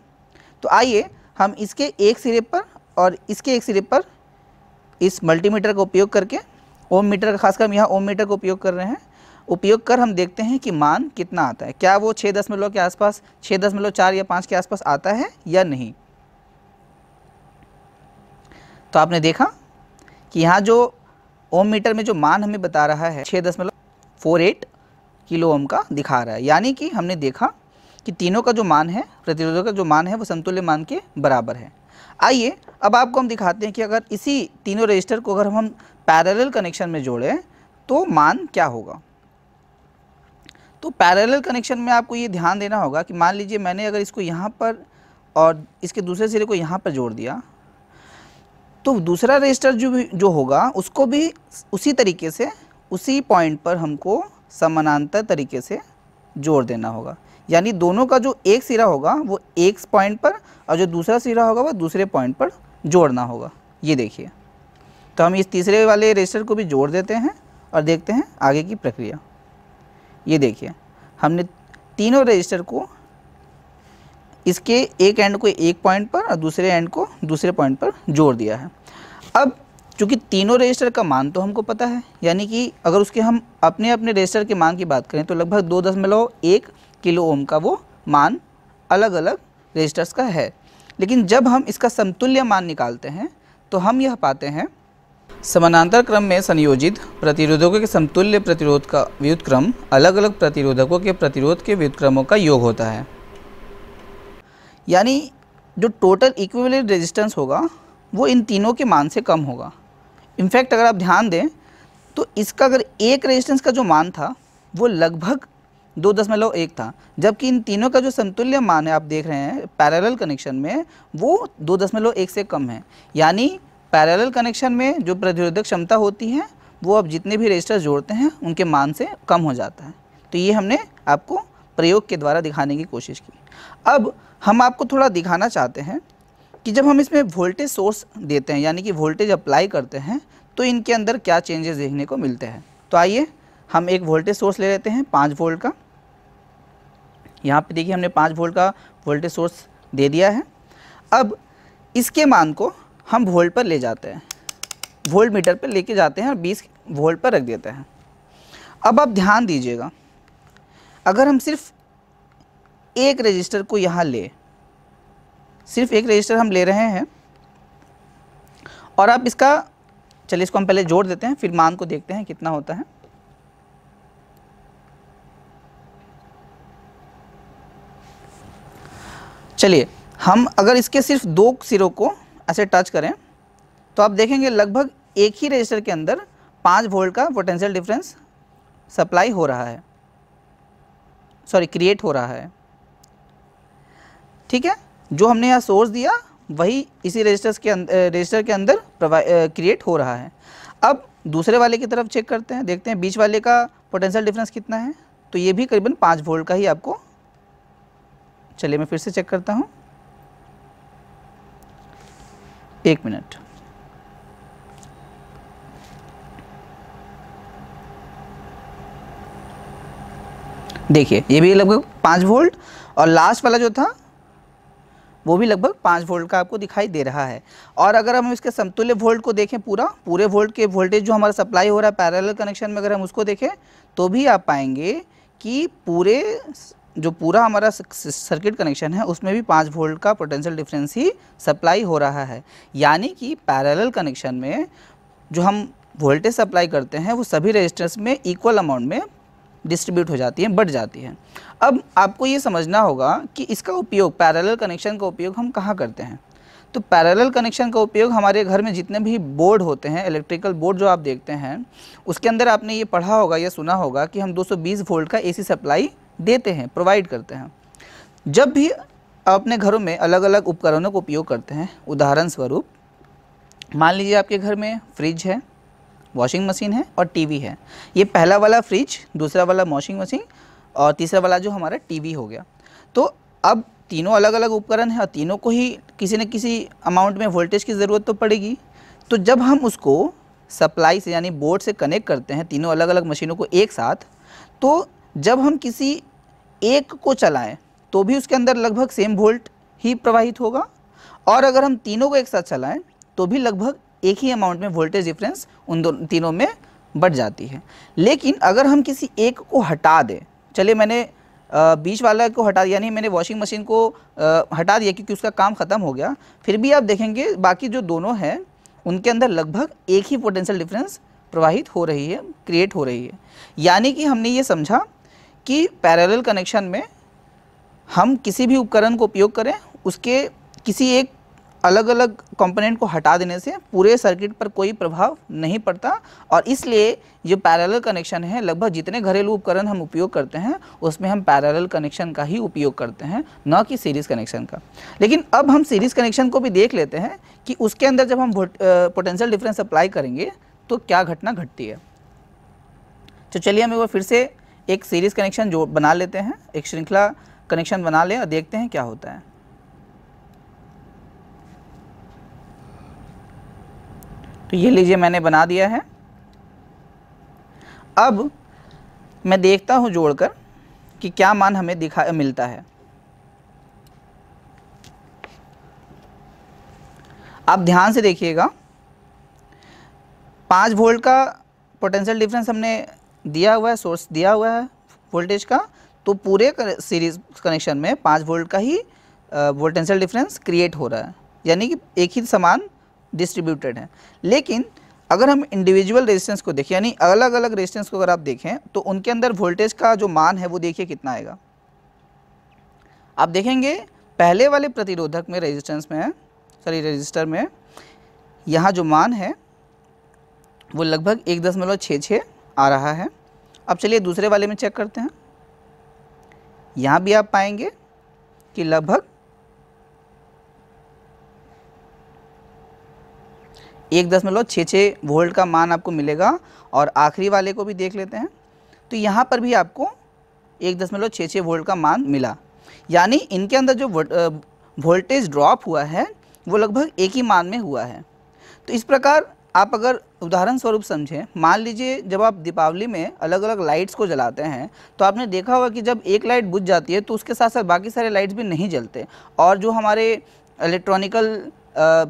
तो आइए हम इसके एक सिरे पर और इसके एक सिरे पर इस मल्टीमीटर का उपयोग करके ओम मीटर का खासकर हम यहाँ ओम मीटर का उपयोग कर रहे हैं उपयोग कर हम देखते हैं कि मान कितना आता है क्या वो छः दशमलव के आसपास छः दशमलव चार या पाँच के आसपास आता है या नहीं तो आपने देखा कि यहाँ जो ओम मीटर में जो मान हमें बता रहा है छः दशमलव फोर एट किलो ओम का दिखा रहा है यानी कि हमने देखा कि तीनों का जो मान है प्रतिरोधों का जो मान है वो समतुल्य मान के बराबर है आइए अब आपको हम दिखाते हैं कि अगर इसी तीनों रजिस्टर को अगर हम पैरेलल कनेक्शन में जोड़ें तो मान क्या होगा तो पैरेलल कनेक्शन में आपको ये ध्यान देना होगा कि मान लीजिए मैंने अगर इसको यहाँ पर और इसके दूसरे सिरे को यहाँ पर जोड़ दिया तो दूसरा रजिस्टर जो भी जो होगा उसको भी उसी तरीके से उसी पॉइंट पर हमको समानांतर तरीके से जोड़ देना होगा यानी दोनों का जो एक सिरा होगा वो एक पॉइंट पर और जो दूसरा सिरा होगा वो दूसरे पॉइंट पर जोड़ना होगा ये देखिए तो हम इस तीसरे वाले रजिस्टर को भी जोड़ देते हैं और देखते हैं आगे की प्रक्रिया ये देखिए हमने तीनों रजिस्टर को इसके एक एंड को एक पॉइंट पर और दूसरे एंड को दूसरे पॉइंट पर जोड़ दिया है अब चूँकि तीनों रजिस्टर का मान तो हमको पता है यानी कि अगर उसके हम अपने अपने रजिस्टर के मान की बात करें तो लगभग दो दशमलव एक किलो ओम का वो मान अलग अलग रजिस्टर्स का है लेकिन जब हम इसका समतुल्य मान निकालते हैं तो हम यह पाते हैं समानांतर क्रम में संयोजित प्रतिरोधकों के समतुल्य प्रतिरोध का व्युतक्रम अलग अलग प्रतिरोधकों के प्रतिरोध के व्युतक्रमों का योग होता है यानी जो टोटल इक्विवेलेंट रेजिस्टेंस होगा वो इन तीनों के मान से कम होगा इनफैक्ट अगर आप ध्यान दें तो इसका अगर एक रेजिस्टेंस का जो मान था वो लगभग दो दशमलव एक था जबकि इन तीनों का जो समतुल्य मान है आप देख रहे हैं पैरेलल कनेक्शन में वो दो दशमलव एक से कम है यानी पैरेलल कनेक्शन में जो प्रतिरोधक क्षमता होती है वो अब जितने भी रजिस्टर जोड़ते हैं उनके मान से कम हो जाता है तो ये हमने आपको प्रयोग के द्वारा दिखाने की कोशिश की अब हम आपको थोड़ा दिखाना चाहते हैं कि जब हम इसमें वोल्टेज सोर्स देते हैं यानी कि वोल्टेज अप्लाई करते हैं तो इनके अंदर क्या चेंजेस देखने को मिलते हैं तो आइए हम एक वोल्टेज सोर्स ले लेते हैं पाँच वोल्ट का यहाँ पे देखिए हमने पाँच वोल्ट का वोल्टेज सोर्स दे दिया है अब इसके मान को हम वोल्ट पर ले जाते हैं वोल्ट मीटर पर लेके जाते हैं और 20 वोल्ट पर रख देते हैं अब आप ध्यान दीजिएगा अगर हम सिर्फ एक रजिस्टर को यहाँ ले सिर्फ एक रजिस्टर हम ले रहे हैं और आप इसका चलिए इसको हम पहले जोड़ देते हैं फिर मान को देखते हैं कितना होता है चलिए हम अगर इसके सिर्फ दो सिरों को ऐसे टच करें तो आप देखेंगे लगभग एक ही रजिस्टर के अंदर पाँच वोल्ट का पोटेंशियल डिफरेंस सप्लाई हो रहा है सॉरी क्रिएट हो रहा है ठीक है जो हमने यहाँ सोर्स दिया वही इसी रजिस्टर्स के अंदर रजिस्टर के अंदर क्रिएट हो रहा है अब दूसरे वाले की तरफ चेक करते हैं देखते हैं बीच वाले का पोटेंशियल डिफरेंस कितना है तो ये भी करीबन पाँच वोल्ट का ही आपको चलिए मैं फिर से चेक करता हूँ एक मिनट देखिए ये भी लगभग पाँच वोल्ट और लास्ट वाला जो था वो भी लगभग पाँच वोल्ट का आपको दिखाई दे रहा है और अगर हम इसके समतुल्य वोल्ट को देखें पूरा पूरे वोल्ट के वोल्टेज जो हमारा सप्लाई हो रहा है पैरेलल कनेक्शन में अगर हम उसको देखें तो भी आप पाएंगे कि पूरे जो पूरा हमारा सर्किट कनेक्शन है उसमें भी पाँच वोल्ट का पोटेंशियल डिफरेंस ही सप्लाई हो रहा है यानी कि पैरेलल कनेक्शन में जो हम वोल्टेज सप्लाई करते हैं वो सभी रजिस्टर्स में इक्वल अमाउंट में डिस्ट्रीब्यूट हो जाती है बढ़ जाती है अब आपको ये समझना होगा कि इसका उपयोग पैरेलल कनेक्शन का उपयोग हम कहाँ करते हैं तो पैरेलल कनेक्शन का उपयोग हमारे घर में जितने भी बोर्ड होते हैं इलेक्ट्रिकल बोर्ड जो आप देखते हैं उसके अंदर आपने ये पढ़ा होगा या सुना होगा कि हम 220 वोल्ट का एसी सप्लाई देते हैं प्रोवाइड करते हैं जब भी अपने घरों में अलग अलग उपकरणों का उपयोग करते हैं उदाहरण स्वरूप मान लीजिए आपके घर में फ्रिज है वॉशिंग मशीन है और टीवी है ये पहला वाला फ्रिज दूसरा वाला वॉशिंग मशीन और तीसरा वाला जो हमारा टीवी हो गया तो अब तीनों अलग अलग उपकरण हैं और तीनों को ही किसी न किसी अमाउंट में वोल्टेज की ज़रूरत तो पड़ेगी तो जब हम उसको सप्लाई से यानी बोर्ड से कनेक्ट करते हैं तीनों अलग अलग मशीनों को एक साथ तो जब हम किसी एक को चलाएं तो भी उसके अंदर लगभग सेम वोल्ट ही प्रवाहित होगा और अगर हम तीनों को एक साथ चलाएं तो भी लगभग एक ही अमाउंट में वोल्टेज डिफरेंस उन दोनों तीनों में बढ़ जाती है लेकिन अगर हम किसी एक को हटा दें चलिए मैंने बीच वाला को हटा यानी मैंने वॉशिंग मशीन को हटा दिया क्योंकि उसका काम ख़त्म हो गया फिर भी आप देखेंगे बाकी जो दोनों हैं उनके अंदर लगभग एक ही पोटेंशियल डिफरेंस प्रवाहित हो रही है क्रिएट हो रही है यानी कि हमने ये समझा कि पैरेलल कनेक्शन में हम किसी भी उपकरण को उपयोग करें उसके किसी एक अलग अलग कंपोनेंट को हटा देने से पूरे सर्किट पर कोई प्रभाव नहीं पड़ता और इसलिए जो पैरेलल कनेक्शन है लगभग जितने घरेलू उपकरण हम उपयोग करते हैं उसमें हम पैरेलल कनेक्शन का ही उपयोग करते हैं न कि सीरीज़ कनेक्शन का लेकिन अब हम सीरीज़ कनेक्शन को भी देख लेते हैं कि उसके अंदर जब हम पोटेंशियल डिफरेंस अप्लाई करेंगे तो क्या घटना घटती है तो चलिए हम एक बार फिर से एक सीरीज़ कनेक्शन जो बना लेते हैं एक श्रृंखला कनेक्शन बना लें और देखते हैं क्या होता है तो ये लीजिए मैंने बना दिया है अब मैं देखता हूँ जोड़कर कि क्या मान हमें दिखा मिलता है आप ध्यान से देखिएगा पाँच वोल्ट का पोटेंशियल डिफरेंस हमने दिया हुआ है सोर्स दिया हुआ है वोल्टेज का तो पूरे सीरीज कनेक्शन में पाँच वोल्ट का ही वोल्टेंशियल डिफरेंस क्रिएट हो रहा है यानी कि एक ही समान डिस्ट्रीब्यूटेड है लेकिन अगर हम इंडिविजुअल रेजिस्टेंस को देखें यानी अलग अलग रेजिस्टेंस को अगर आप देखें तो उनके अंदर वोल्टेज का जो मान है वो देखिए कितना आएगा आप देखेंगे पहले वाले प्रतिरोधक में रेजिस्टेंस में सॉरी रजिस्टर में यहाँ जो मान है वो लगभग एक दशमलव छः छः आ रहा है अब चलिए दूसरे वाले में चेक करते हैं यहाँ भी आप पाएंगे कि लगभग एक दशमलव छः छः वोल्ट का मान आपको मिलेगा और आखिरी वाले को भी देख लेते हैं तो यहाँ पर भी आपको एक दशमलव छः छः वोल्ट का मान मिला यानी इनके अंदर जो वोल्टेज ड्रॉप हुआ है वो लगभग एक ही मान में हुआ है तो इस प्रकार आप अगर उदाहरण स्वरूप समझें मान लीजिए जब आप दीपावली में अलग अलग लाइट्स को जलाते हैं तो आपने देखा होगा कि जब एक लाइट बुझ जाती है तो उसके साथ साथ बाकी सारे लाइट्स भी नहीं जलते और जो हमारे इलेक्ट्रॉनिकल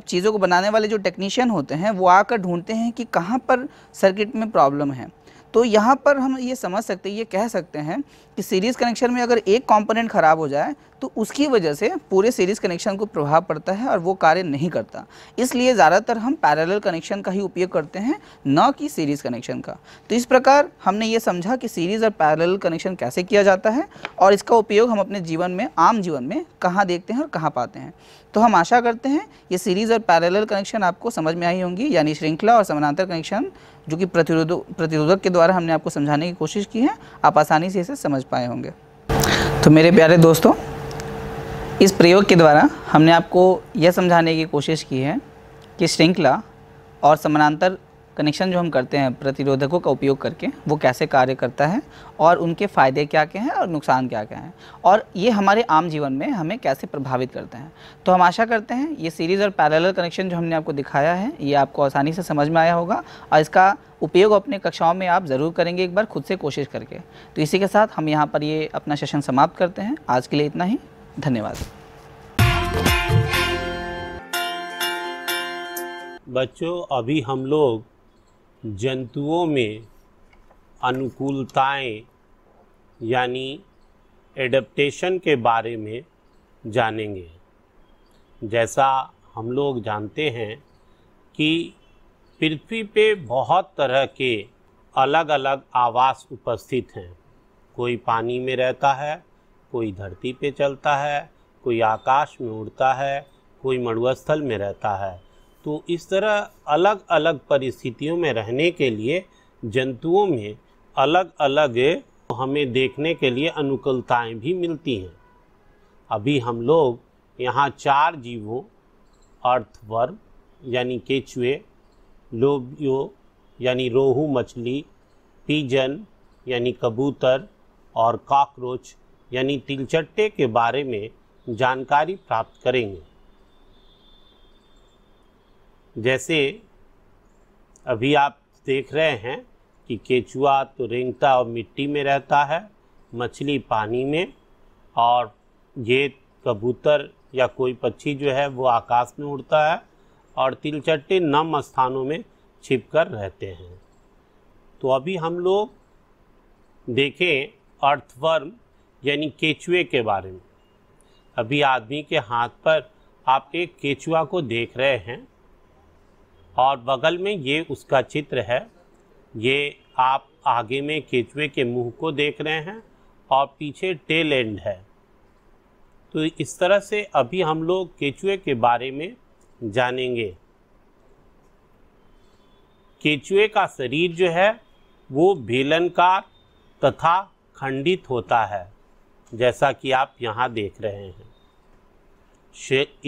चीज़ों को बनाने वाले जो टेक्नीशियन होते हैं वो आकर ढूंढते हैं कि कहाँ पर सर्किट में प्रॉब्लम है तो यहाँ पर हम ये समझ सकते ये कह सकते हैं कि सीरीज़ कनेक्शन में अगर एक कंपोनेंट ख़राब हो जाए तो उसकी वजह से पूरे सीरीज़ कनेक्शन को प्रभाव पड़ता है और वो कार्य नहीं करता इसलिए ज़्यादातर हम पैरेलल कनेक्शन का ही उपयोग करते हैं न कि सीरीज़ कनेक्शन का तो इस प्रकार हमने ये समझा कि सीरीज़ और पैरेलल कनेक्शन कैसे किया जाता है और इसका उपयोग हम अपने जीवन में आम जीवन में कहाँ देखते हैं और कहाँ पाते हैं तो हम आशा करते हैं ये सीरीज़ और पैरेलल कनेक्शन आपको समझ में आई होंगी यानी श्रृंखला और समानांतर कनेक्शन जो कि प्रतिरोधक प्रतिरोधक के द्वारा हमने आपको समझाने की कोशिश की है आप आसानी से इसे समझ पाए होंगे तो मेरे प्यारे दोस्तों इस प्रयोग के द्वारा हमने आपको यह समझाने की कोशिश की है कि श्रृंखला और समानांतर कनेक्शन जो हम करते हैं प्रतिरोधकों का उपयोग करके वो कैसे कार्य करता है और उनके फ़ायदे क्या क्या हैं और नुकसान क्या क्या हैं और ये हमारे आम जीवन में हमें कैसे प्रभावित करते हैं तो हम आशा करते हैं ये सीरीज़ और पैरेलल कनेक्शन जो हमने आपको दिखाया है ये आपको आसानी से समझ में आया होगा और इसका उपयोग अपने कक्षाओं में आप ज़रूर करेंगे एक बार खुद से कोशिश करके तो इसी के साथ हम यहाँ पर ये अपना सेशन समाप्त करते हैं आज के लिए इतना ही धन्यवाद बच्चों अभी हम लोग जंतुओं में अनुकूलताएं यानी एडप्टेशन के बारे में जानेंगे जैसा हम लोग जानते हैं कि पृथ्वी पे बहुत तरह के अलग अलग आवास उपस्थित हैं कोई पानी में रहता है कोई धरती पे चलता है कोई आकाश में उड़ता है कोई मरुस्थल में रहता है तो इस तरह अलग अलग परिस्थितियों में रहने के लिए जंतुओं में अलग अलग हमें देखने के लिए अनुकूलताएं भी मिलती हैं अभी हम लोग यहाँ चार जीवों अर्थवर्म यानी केचुए लोबियो यानी रोहू मछली पीजन यानी कबूतर और कॉकरोच यानी तिलचट्टे के बारे में जानकारी प्राप्त करेंगे जैसे अभी आप देख रहे हैं कि केचुआ तो रेंगता और मिट्टी में रहता है मछली पानी में और ये कबूतर या कोई पक्षी जो है वो आकाश में उड़ता है और तिलचट्टे नम स्थानों में छिप कर रहते हैं तो अभी हम लोग देखें अर्थवर्म यानी केचुए के बारे में अभी आदमी के हाथ पर आप एक केचुआ को देख रहे हैं और बगल में ये उसका चित्र है ये आप आगे में केचुए के मुंह को देख रहे हैं और पीछे टेल एंड है तो इस तरह से अभी हम लोग केचुए के बारे में जानेंगे केचुए का शरीर जो है वो बेलनकार तथा खंडित होता है जैसा कि आप यहाँ देख रहे हैं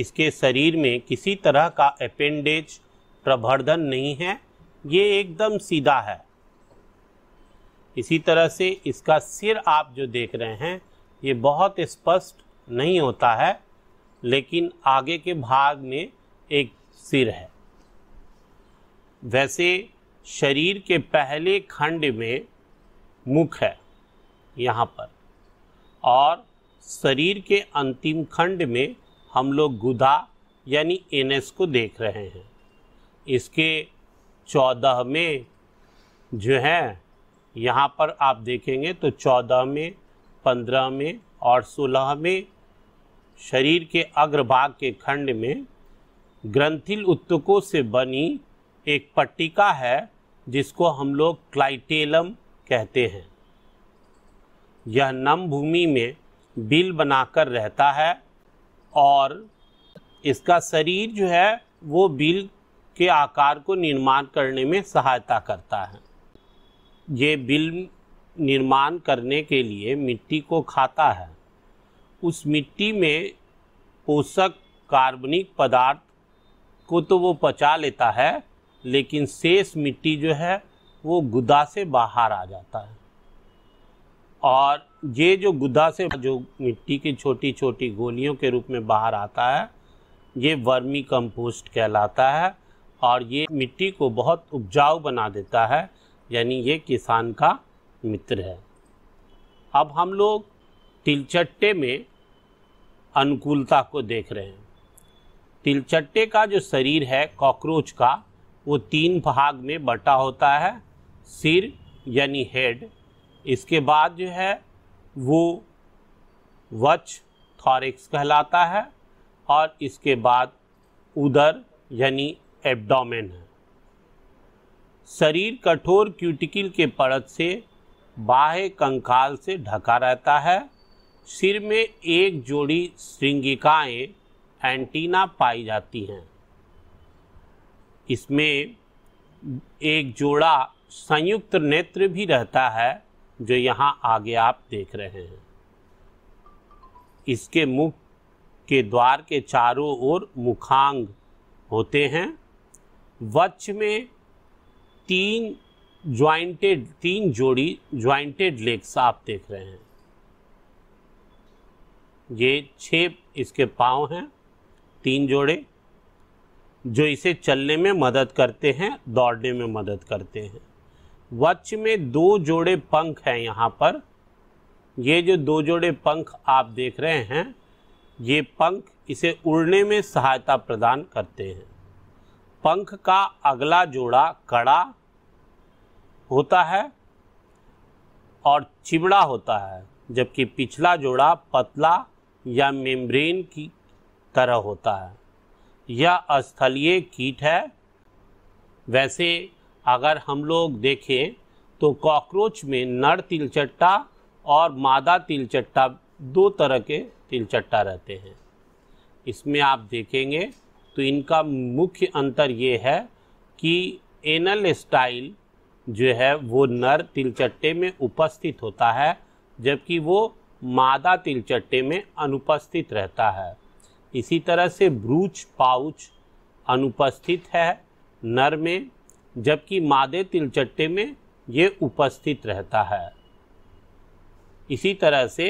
इसके शरीर में किसी तरह का अपेंडेज प्रवर्धन नहीं है ये एकदम सीधा है इसी तरह से इसका सिर आप जो देख रहे हैं ये बहुत स्पष्ट नहीं होता है लेकिन आगे के भाग में एक सिर है वैसे शरीर के पहले खंड में मुख है यहाँ पर और शरीर के अंतिम खंड में हम लोग गुदा यानी एनएस को देख रहे हैं इसके चौदह में जो है यहाँ पर आप देखेंगे तो चौदह में पंद्रह में और सोलह में शरीर के अग्रभाग के खंड में ग्रंथिल उत्तकों से बनी एक पट्टिका है जिसको हम लोग क्लाइटेलम कहते हैं यह नम भूमि में बिल बनाकर रहता है और इसका शरीर जो है वो बिल के आकार को निर्माण करने में सहायता करता है ये बिल निर्माण करने के लिए मिट्टी को खाता है उस मिट्टी में पोषक कार्बनिक पदार्थ को तो वो पचा लेता है लेकिन शेष मिट्टी जो है वो गुदा से बाहर आ जाता है और ये जो गुदा से जो मिट्टी की छोटी छोटी गोलियों के रूप में बाहर आता है ये वर्मी कंपोस्ट कहलाता है और ये मिट्टी को बहुत उपजाऊ बना देता है यानी ये किसान का मित्र है अब हम लोग तिलचट्टे में अनुकूलता को देख रहे हैं तिलचट्टे का जो शरीर है कॉकरोच का वो तीन भाग में बटा होता है सिर यानी हेड इसके बाद जो है वो वच थॉरिक्स कहलाता है और इसके बाद उदर यानी एब्डोमेन है शरीर कठोर क्यूटिकल के परत से बाह्य कंकाल से ढका रहता है सिर में एक जोड़ी श्रृंगिकाएं एंटीना पाई जाती हैं इसमें एक जोड़ा संयुक्त नेत्र भी रहता है जो यहाँ आगे आप देख रहे हैं इसके मुख के द्वार के चारों ओर मुखांग होते हैं वच में तीन ज्वाइंटेड तीन जोड़ी ज्वाइंटेड लेग्स आप देख रहे हैं ये छह इसके पाँव हैं तीन जोड़े जो इसे चलने में मदद करते हैं दौड़ने में मदद करते हैं वच में दो जोड़े पंख हैं यहाँ पर ये जो दो जोड़े पंख आप देख रहे हैं ये पंख इसे उड़ने में सहायता प्रदान करते हैं पंख का अगला जोड़ा कड़ा होता है और चिबड़ा होता है जबकि पिछला जोड़ा पतला या मेम्ब्रेन की तरह होता है यह स्थलीय कीट है वैसे अगर हम लोग देखें तो कॉकरोच में नर तिलचट्टा और मादा तिलचट्टा दो तरह के तिलचट्टा रहते हैं इसमें आप देखेंगे तो इनका मुख्य अंतर ये है कि एनल स्टाइल जो है वो नर तिलचट्टे में उपस्थित होता है जबकि वो मादा तिलचट्टे में अनुपस्थित रहता है इसी तरह से ब्रूच पाउच अनुपस्थित है नर में जबकि मादे तिलचट्टे में ये उपस्थित रहता है इसी तरह से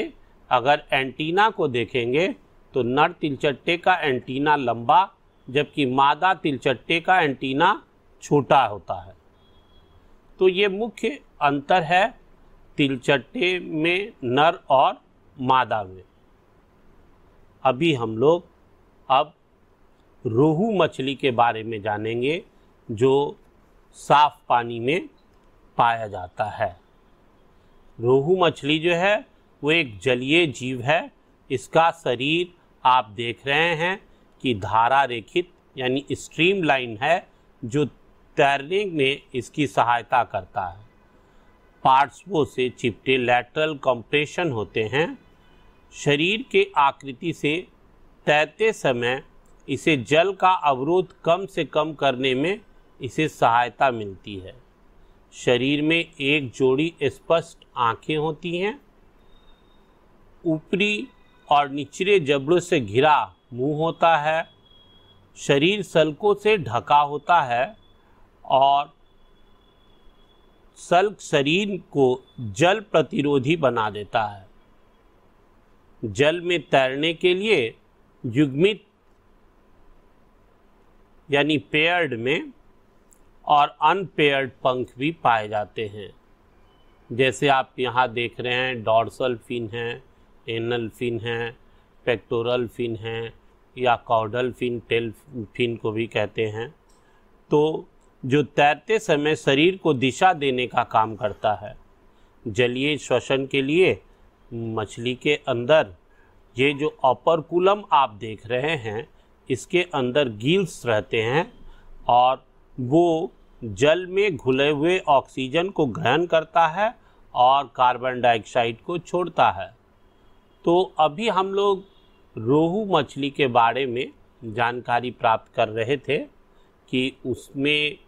अगर एंटीना को देखेंगे तो नर तिलचट्टे का एंटीना लंबा जबकि मादा तिलचट्टे का एंटीना छोटा होता है तो ये मुख्य अंतर है तिलचट्टे में नर और मादा में अभी हम लोग अब रोहू मछली के बारे में जानेंगे जो साफ पानी में पाया जाता है रोहू मछली जो है वो एक जलीय जीव है इसका शरीर आप देख रहे हैं की धारा रेखित यानी स्ट्रीम लाइन है जो तैरने में इसकी सहायता करता है पार्ट्सों से चिपटे लैटरल कंप्रेशन होते हैं शरीर के आकृति से तैरते समय इसे जल का अवरोध कम से कम करने में इसे सहायता मिलती है शरीर में एक जोड़ी स्पष्ट आंखें होती हैं ऊपरी और निचले जबड़ों से घिरा मुंह होता है शरीर सलकों से ढका होता है और सल्क शरीर को जल प्रतिरोधी बना देता है जल में तैरने के लिए युग्मित यानी पेयर्ड में और अनपेयर्ड पंख भी पाए जाते हैं जैसे आप यहाँ देख रहे हैं डॉर्सल फिन है एनल फिन है पेक्टोरल फिन हैं या कॉडल फिन टेल फिन को भी कहते हैं तो जो तैरते समय शरीर को दिशा देने का काम करता है जलीय श्वसन के लिए मछली के अंदर ये जो अपरकुलम आप देख रहे हैं इसके अंदर गील्स रहते हैं और वो जल में घुले हुए ऑक्सीजन को ग्रहण करता है और कार्बन डाइऑक्साइड को छोड़ता है तो अभी हम लोग रोहू मछली के बारे में जानकारी प्राप्त कर रहे थे कि उसमें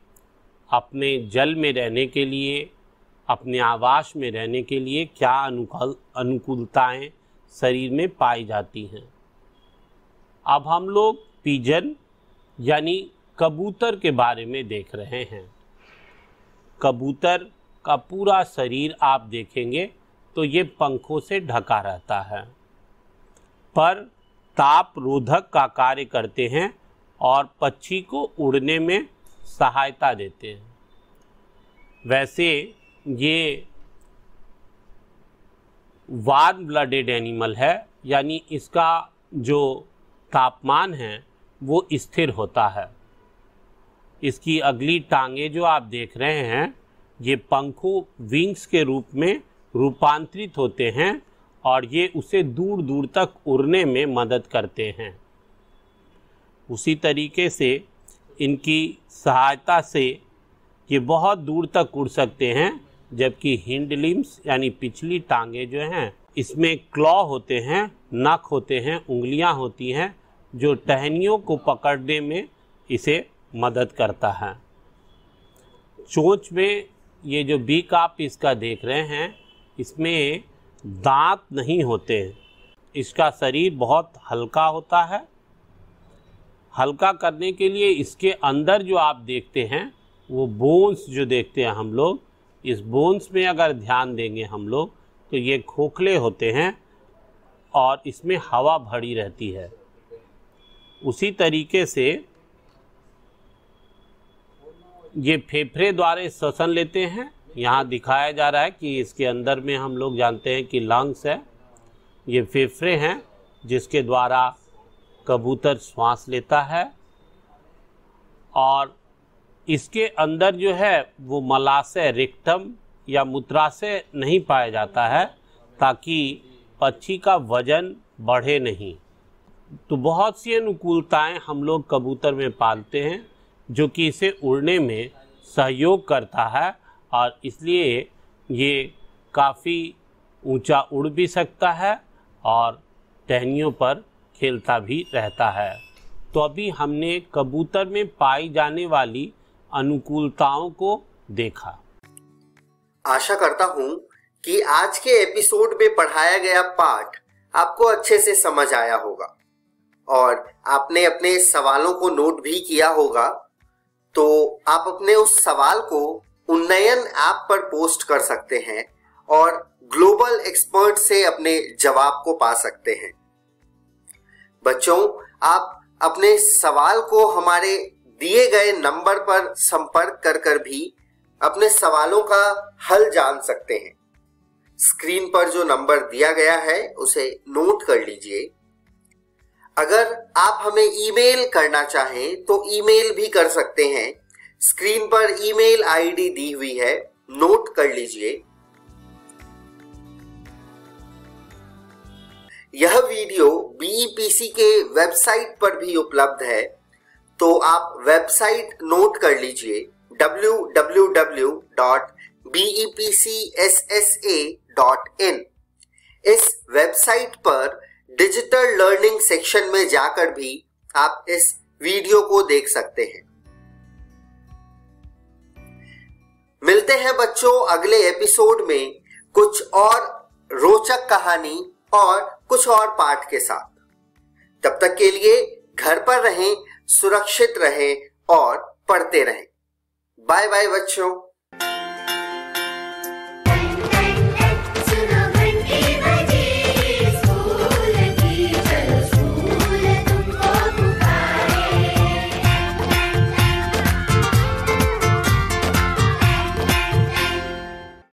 अपने जल में रहने के लिए अपने आवास में रहने के लिए क्या अनुकूल अनुकूलताएँ शरीर में पाई जाती हैं अब हम लोग पिजन यानी कबूतर के बारे में देख रहे हैं कबूतर का पूरा शरीर आप देखेंगे तो ये पंखों से ढका रहता है पर ताप रोधक का कार्य करते हैं और पक्षी को उड़ने में सहायता देते हैं वैसे ये वार्म ब्लडेड एनिमल है यानी इसका जो तापमान है वो स्थिर होता है इसकी अगली टांगे जो आप देख रहे हैं ये पंखों विंग्स के रूप में रूपांतरित होते हैं और ये उसे दूर दूर तक उड़ने में मदद करते हैं उसी तरीके से इनकी सहायता से ये बहुत दूर तक उड़ सकते हैं जबकि हिंड लिम्स यानी पिछली टांगे जो हैं इसमें क्लॉ होते हैं नख होते हैं उंगलियां होती हैं जो टहनियों को पकड़ने में इसे मदद करता है चोंच में ये जो बीक आप इसका देख रहे हैं इसमें दांत नहीं होते हैं इसका शरीर बहुत हल्का होता है हल्का करने के लिए इसके अंदर जो आप देखते हैं वो बोन्स जो देखते हैं हम लोग इस बोन्स में अगर ध्यान देंगे हम लोग तो ये खोखले होते हैं और इसमें हवा भरी रहती है उसी तरीके से ये फेफड़े द्वारा श्वसन लेते हैं यहाँ दिखाया जा रहा है कि इसके अंदर में हम लोग जानते हैं कि लंग्स है ये फेफड़े हैं जिसके द्वारा कबूतर श्वास लेता है और इसके अंदर जो है वो मलाशय रिक्टम या मूत्राशय नहीं पाया जाता है ताकि पक्षी का वजन बढ़े नहीं तो बहुत सी अनुकूलताएं हम लोग कबूतर में पालते हैं जो कि इसे उड़ने में सहयोग करता है और इसलिए ये काफ़ी ऊंचा उड़ भी सकता है और टहनियों पर खेलता भी रहता है तो अभी हमने कबूतर में पाई जाने वाली अनुकूलताओं को देखा आशा करता हूँ कि आज के एपिसोड में पढ़ाया गया पाठ आपको अच्छे से समझ आया होगा और आपने अपने सवालों को नोट भी किया होगा तो आप अपने उस सवाल को उन्नयन ऐप पर पोस्ट कर सकते हैं और ग्लोबल एक्सपर्ट से अपने जवाब को पा सकते हैं बच्चों आप अपने सवाल को हमारे दिए गए नंबर पर संपर्क कर कर भी अपने सवालों का हल जान सकते हैं स्क्रीन पर जो नंबर दिया गया है उसे नोट कर लीजिए अगर आप हमें ईमेल करना चाहें तो ईमेल भी कर सकते हैं स्क्रीन पर ईमेल आईडी दी हुई है नोट कर लीजिए यह वीडियो बीपीसी e के वेबसाइट पर भी उपलब्ध है तो आप वेबसाइट नोट कर लीजिए www.bepcssa.in इस वेबसाइट पर डिजिटल लर्निंग सेक्शन में जाकर भी आप इस वीडियो को देख सकते हैं मिलते हैं बच्चों अगले एपिसोड में कुछ और रोचक कहानी और कुछ और पाठ के साथ तब तक के लिए घर पर रहें सुरक्षित रहें और पढ़ते रहें बाय बाय बच्चों